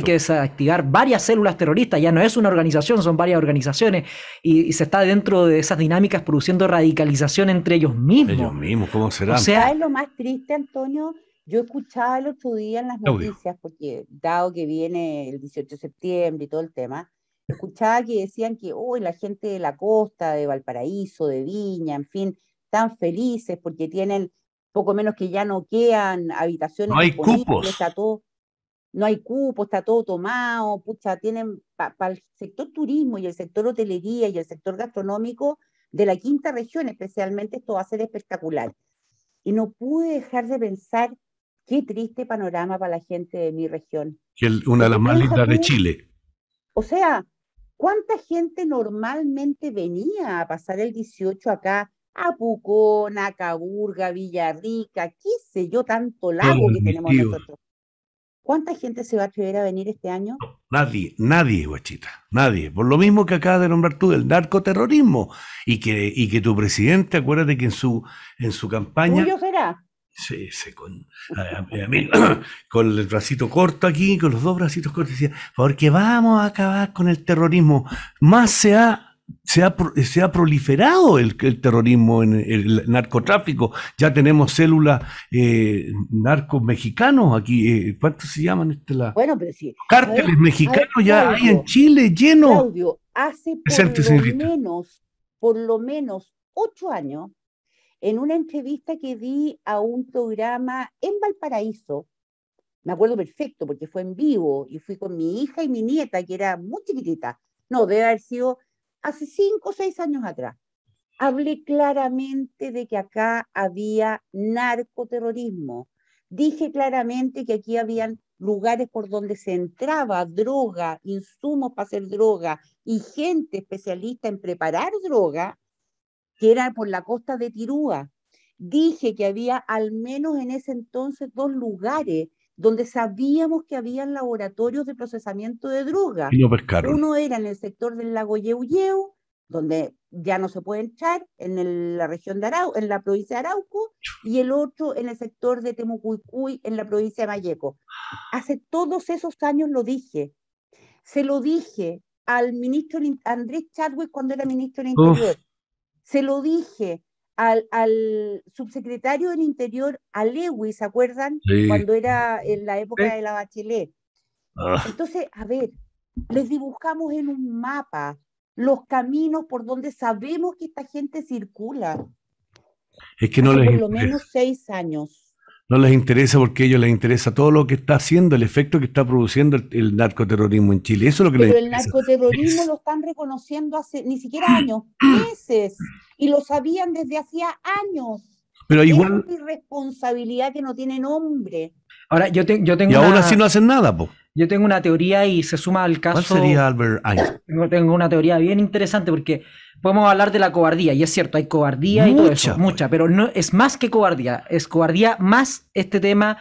desactivar, varias células terroristas, ya no es una organización, son varias organizaciones y, se está dentro de esas dinámicas produciendo radicalización entre ellos mismos. Ellos mismos, ¿cómo será? O sea, es lo más triste, Antonio? Yo escuchaba el otro día en las noticias, porque dado que viene el 18 de septiembre y todo el tema, escuchaba que decían que hoy la gente de la costa, de Valparaíso, de Viña, en fin, tan felices porque tienen poco menos que ya no quedan habitaciones. No hay cupos. Está todo, no hay cupos, está todo tomado, pucha, tienen para el sector turismo y el sector hotelería y el sector gastronómico de la quinta región especialmente, esto va a ser espectacular. Y no pude dejar de pensar qué triste panorama para la gente de mi región. Que una de las más lindas de Chile. O sea, ¿Cuánta gente normalmente venía a pasar el 18 acá? A Pucón, a Caburga, Villarrica, qué sé yo, tanto lago que tenemos nosotros. ¿Cuánta gente se va a atrever a venir este año? Nadie, nadie, guachita, nadie. Por lo mismo que acabas de nombrar tú, el narcoterrorismo. Y que, y que tu presidente, acuérdate que en su, en su campaña. será Sí, con, el bracito corto aquí, con los dos bracitos cortos, decía, porque vamos a acabar con el terrorismo. Más se ha, se se ha proliferado el, terrorismo en el, narcotráfico. Ya tenemos células eh, narcos mexicanos aquí. Eh, ¿Cuántos se llaman? Este, la... Bueno, pero sí. Cárteles mexicanos ya hay en Chile lleno. hace por lo menos, por lo menos ocho años en una entrevista que di a un programa en Valparaíso. Me acuerdo perfecto porque fue en vivo y fui con mi hija y mi nieta, que era muy chiquitita. No, debe haber sido hace cinco o seis años atrás. Hablé claramente de que acá había narcoterrorismo. Dije claramente que aquí habían lugares por donde se entraba droga, insumos para hacer droga y gente especialista en preparar droga, que era por la costa de Tirúa. Dije que había al menos en ese entonces dos lugares donde sabíamos que habían laboratorios de procesamiento de drogas. Uno era en el sector del lago Yeuyeu, donde ya no se puede echar, en la región de Arau, en la provincia de Arauco, y el otro en el sector de Temucuicuy, en la provincia de Mayeco. Hace todos esos años lo dije. Se lo dije al ministro Andrés Chadwick cuando era ministro del Interior. Se lo dije al, subsecretario del Interior, a Lewis, ¿se acuerdan? Cuando era en la época de la Bachelet. Ah. Entonces, a ver, les dibujamos en un mapa los caminos por donde sabemos que esta gente circula. Es que no Hace les por lo menos seis años no les interesa porque a ellos les interesa todo lo que está haciendo, el efecto que está produciendo el, narcoterrorismo en Chile. Eso es lo que Pero el narcoterrorismo lo están reconociendo hace ni siquiera mm. años, mm. meses, y lo sabían desde hacía años. Pero igual. Es una irresponsabilidad que no tiene nombre. Ahora, yo, yo tengo. Y aún así no hacen nada, pues. Yo tengo una teoría y se suma al caso. ¿Cuál sería Albert Einstein? Tengo, una teoría bien interesante porque podemos hablar de la cobardía, y es cierto, hay cobardía y todo eso, mucha, pero no es más que cobardía, es cobardía más este tema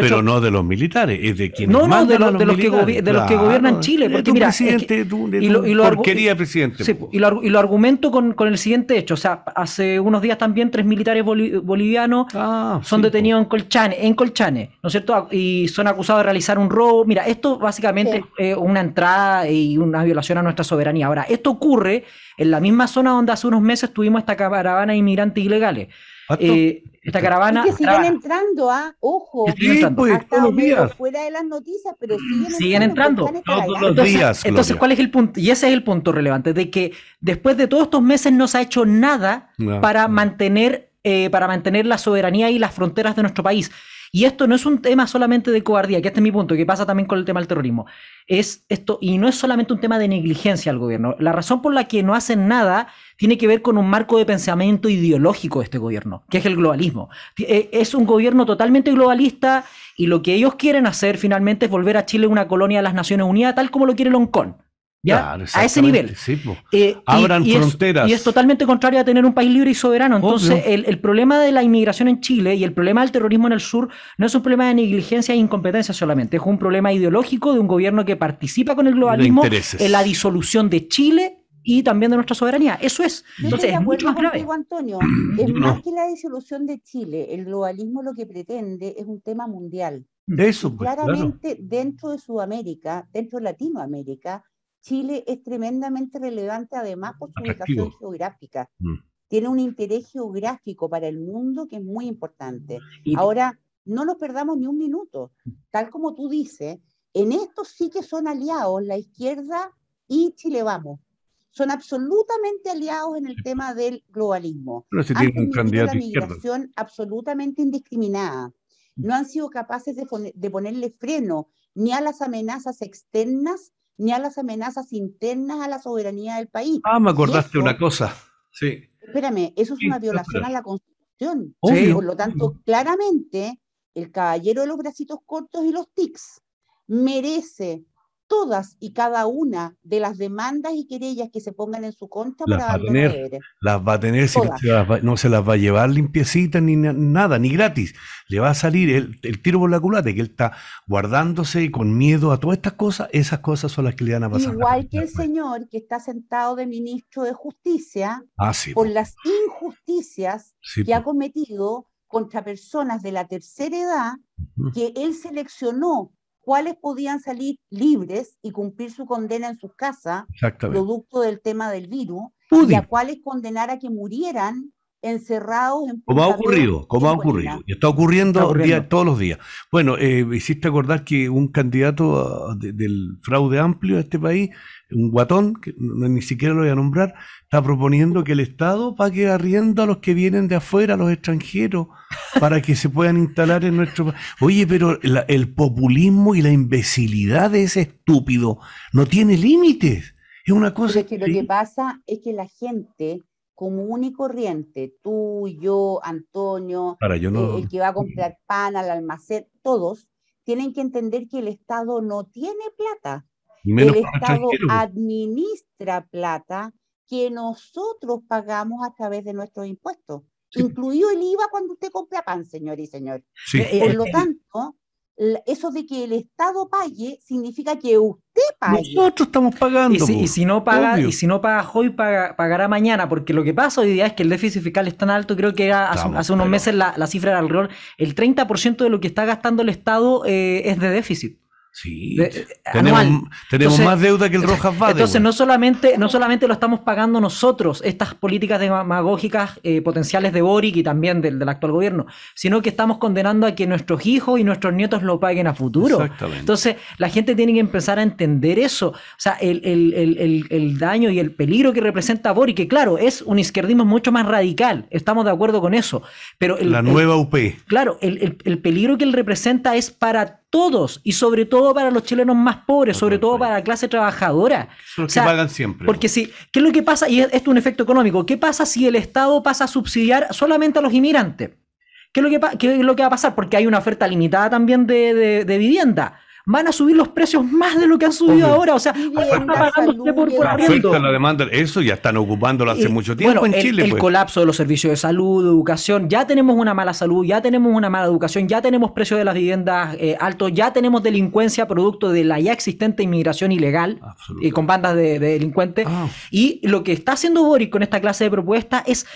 pero no de los militares, es de quienes No, no, de, los, que de que gobiernan Chile. Porque, mira, presidente, y lo, porquería presidente. y, lo, argumento con, el siguiente hecho. O sea, hace unos días también tres militares bolivianos ah, son detenidos en Colchane, en Colchane, ¿no es cierto? Ah, y son acusados de realizar un robo. Mira, esto básicamente es una entrada y una violación a nuestra soberanía. Ahora, esto ocurre en la misma zona donde hace unos meses tuvimos esta caravana de inmigrantes ilegales. Eh, esta caravana. siguen entrando, ah, ojo. Pues, Fuera de las noticias, pero siguen, entrando. Todos los días. Entonces, ¿cuál es el punto? Y ese es el punto relevante, de que después de todos estos meses no se ha hecho nada para mantener eh, para mantener la soberanía y las fronteras de nuestro país. Y esto no es un tema solamente de cobardía, que este es mi punto, que pasa también con el tema del terrorismo. Es esto, y no es solamente un tema de negligencia al gobierno. La razón por la que no hacen nada tiene que ver con un marco de pensamiento ideológico de este gobierno, que es el globalismo. Eh, es un gobierno totalmente globalista y lo que ellos quieren hacer finalmente es volver a Chile una colonia de las Naciones Unidas, tal como lo quiere Hong Kong a ese nivel. Eh, Abran y, fronteras. Es, y es totalmente contrario a tener un país libre y soberano. Entonces, el, problema de la inmigración en Chile y el problema del terrorismo en el sur no es un problema de negligencia e incompetencia solamente, es un problema ideológico de un gobierno que participa con el globalismo en la disolución de Chile y también de nuestra soberanía. Eso es. Entonces, es mucho más grave. Antonio, es más que la disolución de Chile, el globalismo lo que pretende es un tema mundial. De eso, pues, Claramente, dentro de Sudamérica, dentro de Latinoamérica, Chile es tremendamente relevante además por su ubicación geográfica. Mm. Tiene un interés geográfico para el mundo que es muy importante. Ahora, no nos perdamos ni un minuto. Mm. Tal como tú dices, en esto sí que son aliados la izquierda y Chile Vamos. Son absolutamente aliados en el tema del globalismo. Pero si migración absolutamente indiscriminada. No han sido capaces de ponerle freno ni a las amenazas externas ni a las amenazas internas a la soberanía del país. Ah, me acordaste una cosa. Sí. Espérame, eso es una violación a la Constitución. Sí. Por lo tanto, claramente, el caballero de los bracitos cortos y los tics merece todas y cada una de las demandas y querellas que se pongan en su contra las para va a tener, las va a tener no se las va, a llevar limpiecitas ni nada ni gratis le va a salir el, tiro por la culata que él está guardándose y con miedo a todas estas cosas esas cosas son las que le van a pasar igual que el señor que está sentado de ministro de justicia ah, por las injusticias que ha cometido contra personas de la tercera edad que él seleccionó cuáles podían salir libres y cumplir su condena en sus casas, producto del tema del virus, y a cuáles condenar a que murieran encerrados en como ha ocurrido como ha ocurrido y está ocurriendo, todos los días bueno eh, hiciste acordar que un candidato ah, del fraude amplio de este país un guatón que ni siquiera lo voy a nombrar está proponiendo que el estado pague arriendo a los que vienen de afuera a los extranjeros para que se puedan instalar en nuestro país oye pero el populismo y la imbecilidad de ese estúpido no tiene límites es una cosa que lo que pasa es que la gente común y corriente, tú, yo, Antonio, eh, el que va a comprar pan al almacén, todos tienen que entender que el Estado no tiene plata. el Estado administra plata que nosotros pagamos a través de nuestros impuestos, incluido el IVA cuando usted compra pan, señor y señor. Por eh, lo eh, tanto, eso de que el Estado pague significa que usted pague. Nosotros estamos pagando. Y si, no paga, y si no paga hoy, pagará mañana, porque lo que pasa hoy día es que el déficit fiscal es tan alto, creo que hace, unos meses la, cifra era alrededor, el 30% de lo que está gastando el Estado eh, es de déficit. Eh, tenemos, más deuda que el Rojas Vade. Entonces, no solamente, no solamente lo estamos pagando nosotros, estas políticas demagógicas eh, potenciales de Boric y también del, actual gobierno, sino que estamos condenando a que nuestros hijos y nuestros nietos lo paguen a futuro. Exactamente. Entonces, la gente tiene que empezar a entender eso. O sea, el, daño y el peligro que representa Boric, que claro, es un izquierdismo mucho más radical, estamos de acuerdo con eso. Pero la nueva UP. Claro, el peligro que él representa es para todos y sobre todo para los chilenos más pobres, sobre todo para la clase trabajadora. siempre. Porque si, ¿qué es lo que pasa? Y esto es un efecto económico. ¿Qué pasa si el Estado pasa a subsidiar solamente a los inmigrantes? ¿Qué es lo que, va a pasar? Porque hay una oferta limitada también de, de vivienda van a subir los precios más de lo que han subido ahora. O sea, por, la demanda, eso ya están ocupándolo hace mucho tiempo en el, Chile. El pues. colapso de los servicios de salud, educación, ya tenemos una mala salud, ya tenemos una mala educación, ya tenemos precios de las viviendas eh, altos, ya tenemos delincuencia producto de la ya existente inmigración ilegal y eh, con bandas de, delincuentes. Ah. Y lo que está haciendo Boric con esta clase de propuesta es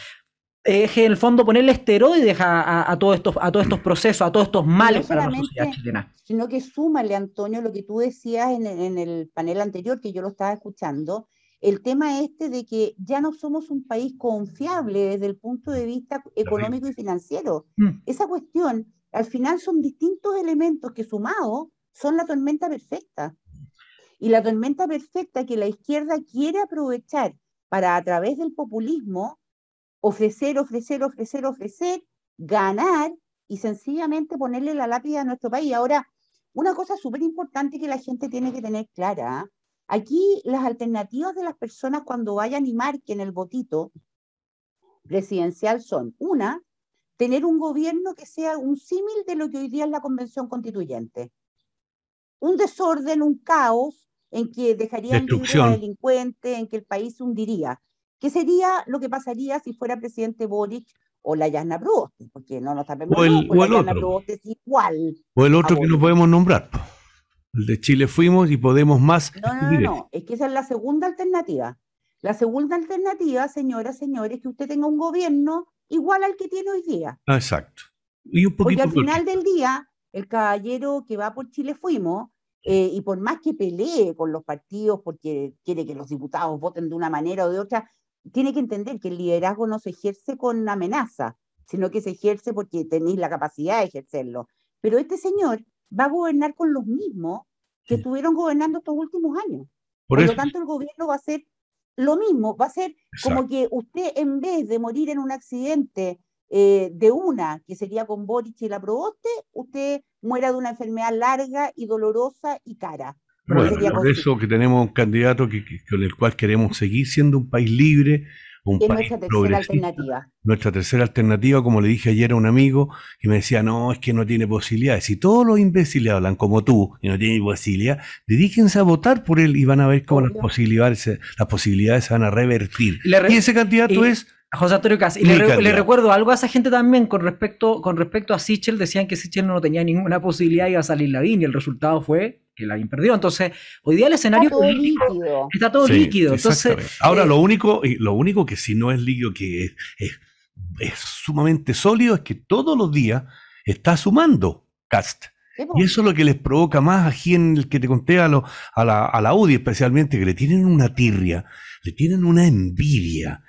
es en el fondo ponerle esteroides a, a todos estos, a todos estos mm. procesos, a todos estos males para la sociedad chilena. Sino que súmale, Antonio, lo que tú decías en, el panel anterior, que yo lo estaba escuchando, el tema este de que ya no somos un país confiable desde el punto de vista económico y financiero. Mm. Esa cuestión, al final son distintos elementos que sumados son la tormenta perfecta. Y la tormenta perfecta que la izquierda quiere aprovechar para a través del populismo ofrecer, ofrecer, ofrecer, ofrecer, ganar y sencillamente ponerle la lápida a nuestro país. Ahora, una cosa súper importante que la gente tiene que tener clara, aquí las alternativas de las personas cuando vayan y marquen el votito presidencial son, una, tener un gobierno que sea un símil de lo que hoy día es la convención constituyente. Un desorden, un caos en que dejarían libre a delincuentes, en que el país se hundiría. ¿Qué sería lo que pasaría si fuera presidente Boric o la Yasna porque no nos tapemos es igual. O el otro que no podemos nombrar. El de Chile fuimos y podemos más. No, no, no, es que esa es la segunda alternativa. La segunda alternativa, señoras, señores, que usted tenga un gobierno igual al que tiene hoy día. Ah, exacto. Y un poquito porque al final del día, el caballero que va por Chile fuimos, eh, y por más que pelee con los partidos porque quiere que los diputados voten de una manera o de otra, tiene que entender que el liderazgo no se ejerce con amenaza, sino que se ejerce porque tenéis la capacidad de ejercerlo. Pero este señor va a gobernar con los mismos que estuvieron gobernando estos últimos años. Por, lo tanto, el gobierno va a hacer lo mismo, va a ser como que usted en vez de morir en un accidente eh, de una, que sería con Boric y la usted muera de una enfermedad larga y dolorosa y cara. Bueno, por eso que tenemos un candidato que, con el cual queremos seguir siendo un país libre, un país nuestra Tercera alternativa. Nuestra tercera alternativa, como le dije ayer a un amigo que me decía, no, es que no tiene posibilidades. Si todos los imbéciles hablan como tú y no tienen posibilidad, dedíquense a votar por él y van a ver cómo las posibilidades, las posibilidades se van a revertir. Y, ese candidato es José Antonio Y le, recuerdo algo a esa gente también con respecto, con respecto a Sichel. Decían que Sichel no tenía ninguna posibilidad y iba a salir la y El resultado fue que la perdió. Entonces, hoy día el escenario está todo líquido. Ahora, eh, lo, único, lo único que si no es líquido, que es, es, sumamente sólido, es que todos los días está sumando cast. Y eso es lo que les provoca más a en el que te conté a, la, a UDI especialmente, que le tienen una tirria, le tienen una envidia.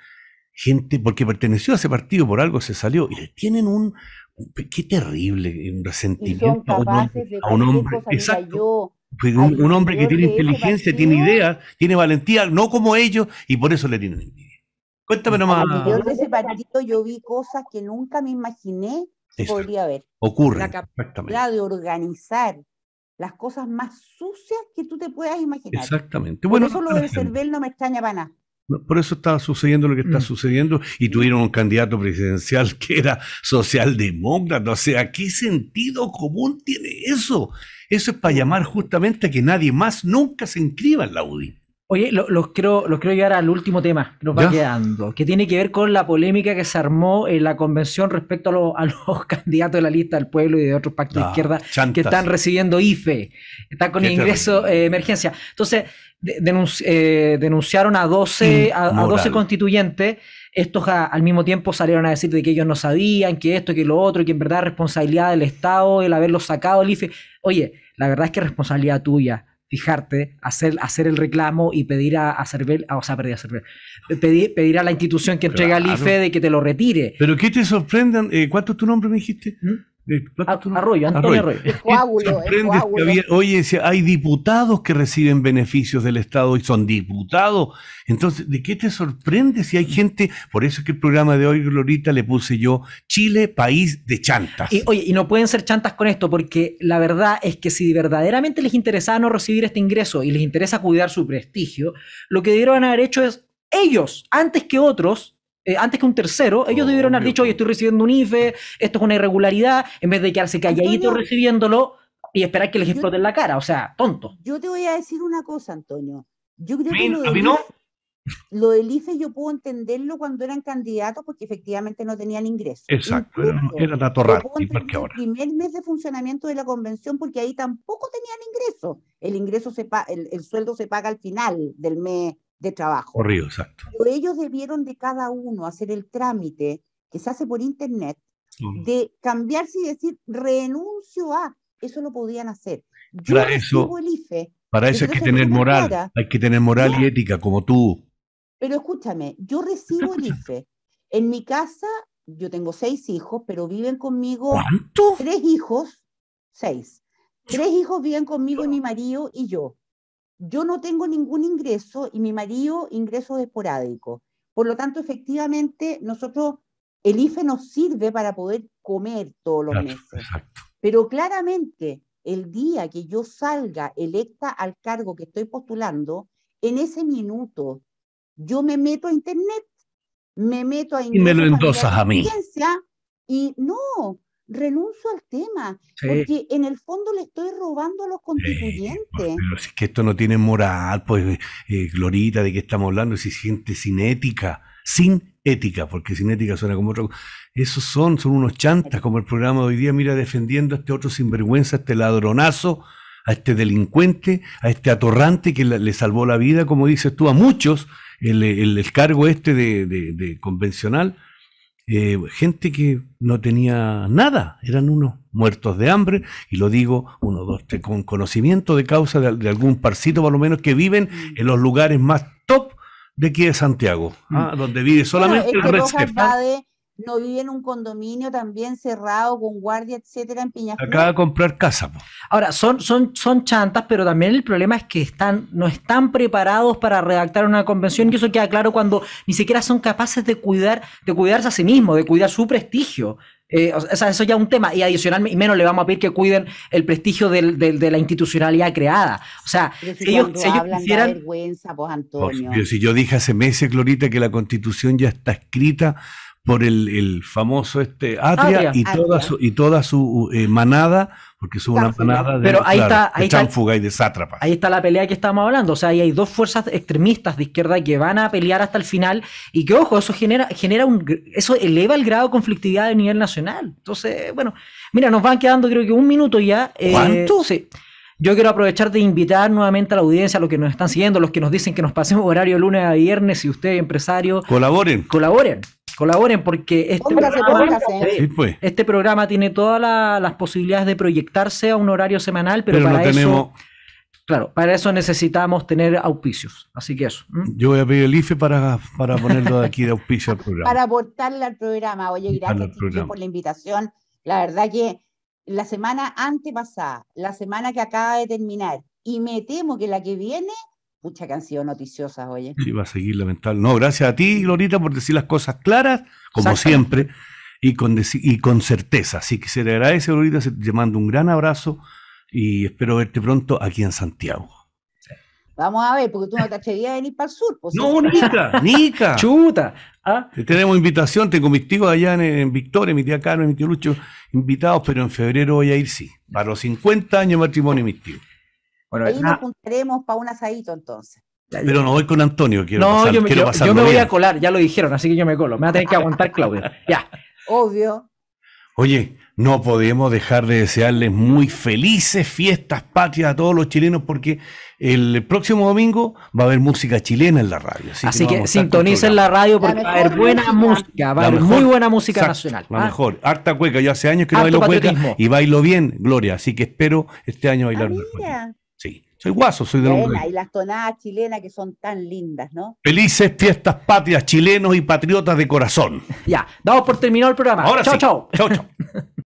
Gente, porque perteneció a ese partido, por algo se salió, y le tienen un, qué terrible, un resentimiento a un hombre. Exacto. Un, hombre que tiene inteligencia, tiene ideas, tiene valentía, no como ellos, y por eso le tienen envidia. Cuéntame nomás. de yo vi cosas que nunca me imaginé que podría Ocurre. La de organizar las cosas más sucias que tú te puedas imaginar. Exactamente. Por bueno, eso de Cervel no me extraña para nada. Por eso está sucediendo lo que está mm. sucediendo y mm. tuvieron un candidato presidencial que era socialdemócrata. O sea, ¿qué sentido común tiene eso? Eso es para llamar justamente a que nadie más nunca se inscriba en la UDI. Oye, los lo quiero, los llegar al último tema que nos va quedando, que tiene que ver con la polémica que se armó en la convención respecto a, los candidatos de la lista del pueblo y de otros pactos de izquierda que están recibiendo IFE, están con ingreso eh, emergencia. Entonces, eh, denunciaron a 12, a, a 12 constituyentes estos al mismo tiempo salieron a decir de que ellos no sabían, que esto, que lo otro, que en verdad responsabilidad del Estado el haberlo sacado el IFE. Oye, la verdad es que responsabilidad tuya fijarte, hacer, hacer el reclamo y pedir a, a ah, o sea, pedir a pedir, a la institución que entrega al el IFE de que te lo retire. ¿Pero qué te sorprende? Eh, ¿Cuánto es tu nombre me dijiste? ¿Mm? Ah, Arroyo, Antonio Arroyo. Arroyo. Coágulo, oye, hay diputados que reciben beneficios del Estado y son diputados. Entonces, ¿de qué te sorprende si hay gente? Por eso es que el programa de hoy, Glorita, le puse yo Chile, país de chantas. Y, oye, y no pueden ser chantas con esto, porque la verdad es que si verdaderamente les interesaba no recibir este ingreso y les interesa cuidar su prestigio, lo que debieron haber hecho es ellos, antes que otros, eh, antes que un tercero, ellos oh, debieron haber dicho, oye, estoy recibiendo un IFE, esto es una irregularidad, en vez de quedarse calladito recibiéndolo y esperar que les exploten la cara, o sea, tonto. Yo te voy a decir una cosa, Antonio. Yo e, lo del, IFE, lo del IFE yo puedo entenderlo cuando eran candidatos porque efectivamente no tenían ingresos. Exacto, era, dato El primer mes de funcionamiento de la convención porque ahí tampoco tenían ingresos. El ingreso se el sueldo se paga al final del mes de trabajo. Corrido, exacto. Pero ellos debieron de cada uno hacer el trámite que se hace por internet de cambiarse y decir renuncio a. Eso lo podían hacer. Yo recibo eso, el IFE, para eso hay que tener moral, hay que tener moral y ética como tú. Pero escúchame, yo recibo el IFE. En mi casa yo tengo seis hijos, pero viven conmigo ¿Cuánto? tres hijos, seis. Tres hijos viven conmigo, mi marido y yo yo no tengo ningún ingreso y mi marido ingresos esporádico. Por lo tanto, efectivamente, nosotros, el IFE nos sirve para poder comer todos los meses. Pero claramente, el día que yo salga electa al cargo que estoy postulando, en ese minuto yo me meto a internet, me meto a... internet. Y me lo endosas a mí. Y no, renuncio al tema, porque en el fondo le estoy robando a los contribuyentes. es que esto no tiene moral, pues, eh, Glorita, ¿de qué estamos hablando? Si gente sin ética, sin ética, porque sin ética suena como otro. Esos son, son unos chantas, como el programa de hoy día, mira, defendiendo a este otro sinvergüenza, a este ladronazo, a este delincuente, a este atorrante que le salvó la vida, como dices tú, a muchos, el, el, cargo este de, de, de convencional eh, gente que no tenía nada, eran unos muertos de hambre, y lo digo, uno, dos, con conocimiento de causa de, algún parcito por lo menos que viven mm. en los lugares más top de aquí de Santiago, mm. ah, donde vive solamente el, el no vive en un condominio también cerrado con guardia, etcétera, en Piñafiel. Acaba de comprar casa. Ahora, son, son, son chantas, pero también el problema es que están, no están preparados para redactar una convención, y eso queda claro cuando ni siquiera son capaces de cuidar, de cuidarse a sí mismos, de cuidar su prestigio. Eh, o sea, eso ya es un tema. Y adicionalmente, y menos le vamos a pedir que cuiden el prestigio de la institucionalidad creada. O sea, si ellos, si quisieran... vergüenza, pues, Antonio. si yo dije hace meses, Clorita, que la constitución ya está escrita por el, famoso este Atria, y toda su, y toda su uh, eh, manada, porque es una manada de, Pero ahí y de sátrapas. Ahí está la pelea que estábamos hablando, o sea, hay dos fuerzas extremistas de izquierda que van a pelear hasta el final y que ojo, eso genera genera un eso eleva el grado de conflictividad a nivel nacional. Entonces, bueno, mira, nos van quedando creo que un minuto ya. Entonces, eh, Yo quiero aprovechar de invitar nuevamente a la audiencia, a los que nos están siguiendo, los que nos dicen que nos pasemos horario lunes a viernes, y usted, empresario. Colaboren. Colaboren. Colaboren porque este, programa, ¿eh? pues. este programa tiene todas las posibilidades de proyectarse a un horario semanal, pero, para eso... Claro, para eso necesitamos tener auspicios. Así que eso. Yo voy a pedir el IFE para, ponerlo aquí de auspicio al programa. Para aportarle al programa. Oye, gracias por la invitación. La verdad que la semana antepasada, la semana que acaba de terminar, y me temo que la que viene, Muchas que han sido noticiosas, oye. Y va a seguir lamentable. No, gracias a ti, Glorita, por decir las cosas claras, como siempre, y con, con certeza. Así que se le agradece, Glorita, te mando un gran abrazo y espero verte pronto aquí en Santiago. Vamos a ver, porque tú no te has a venir para el sur. Pues, no, Nica, Nica. Chuta. ¿Ah? Tenemos invitación, tengo mis tíos allá en, Victoria, mi tía Carmen, mi tío Lucho, invitados, pero en febrero voy a ir, sí. Para los 50 años de matrimonio, mis tíos. Bueno, Ahí nos juntaremos para un asadito entonces. Pero no voy con Antonio, quiero pasar, yo, yo, me voy a colar, ya lo dijeron, así que yo me colo. Me va a tener que aguantar Claudia. Ya. Obvio. Oye, no podemos dejar de desearles muy felices fiestas patrias a todos los chilenos porque el próximo domingo va a haber música chilena en la radio. Así, que, sintoniza sintonicen la radio porque va a haber buena música, va a haber muy buena música nacional. La ah. mejor, harta cueca. Yo hace años que no bailo cueca y bailo bien, Gloria. Así que espero este año bailar. Ah, mejor. Soy guaso, soy de Chilena, Y las tonadas chilenas que son tan lindas, ¿no? Felices fiestas patrias, chilenos y patriotas de corazón. Ya, damos por terminado el programa. Ahora chau chao.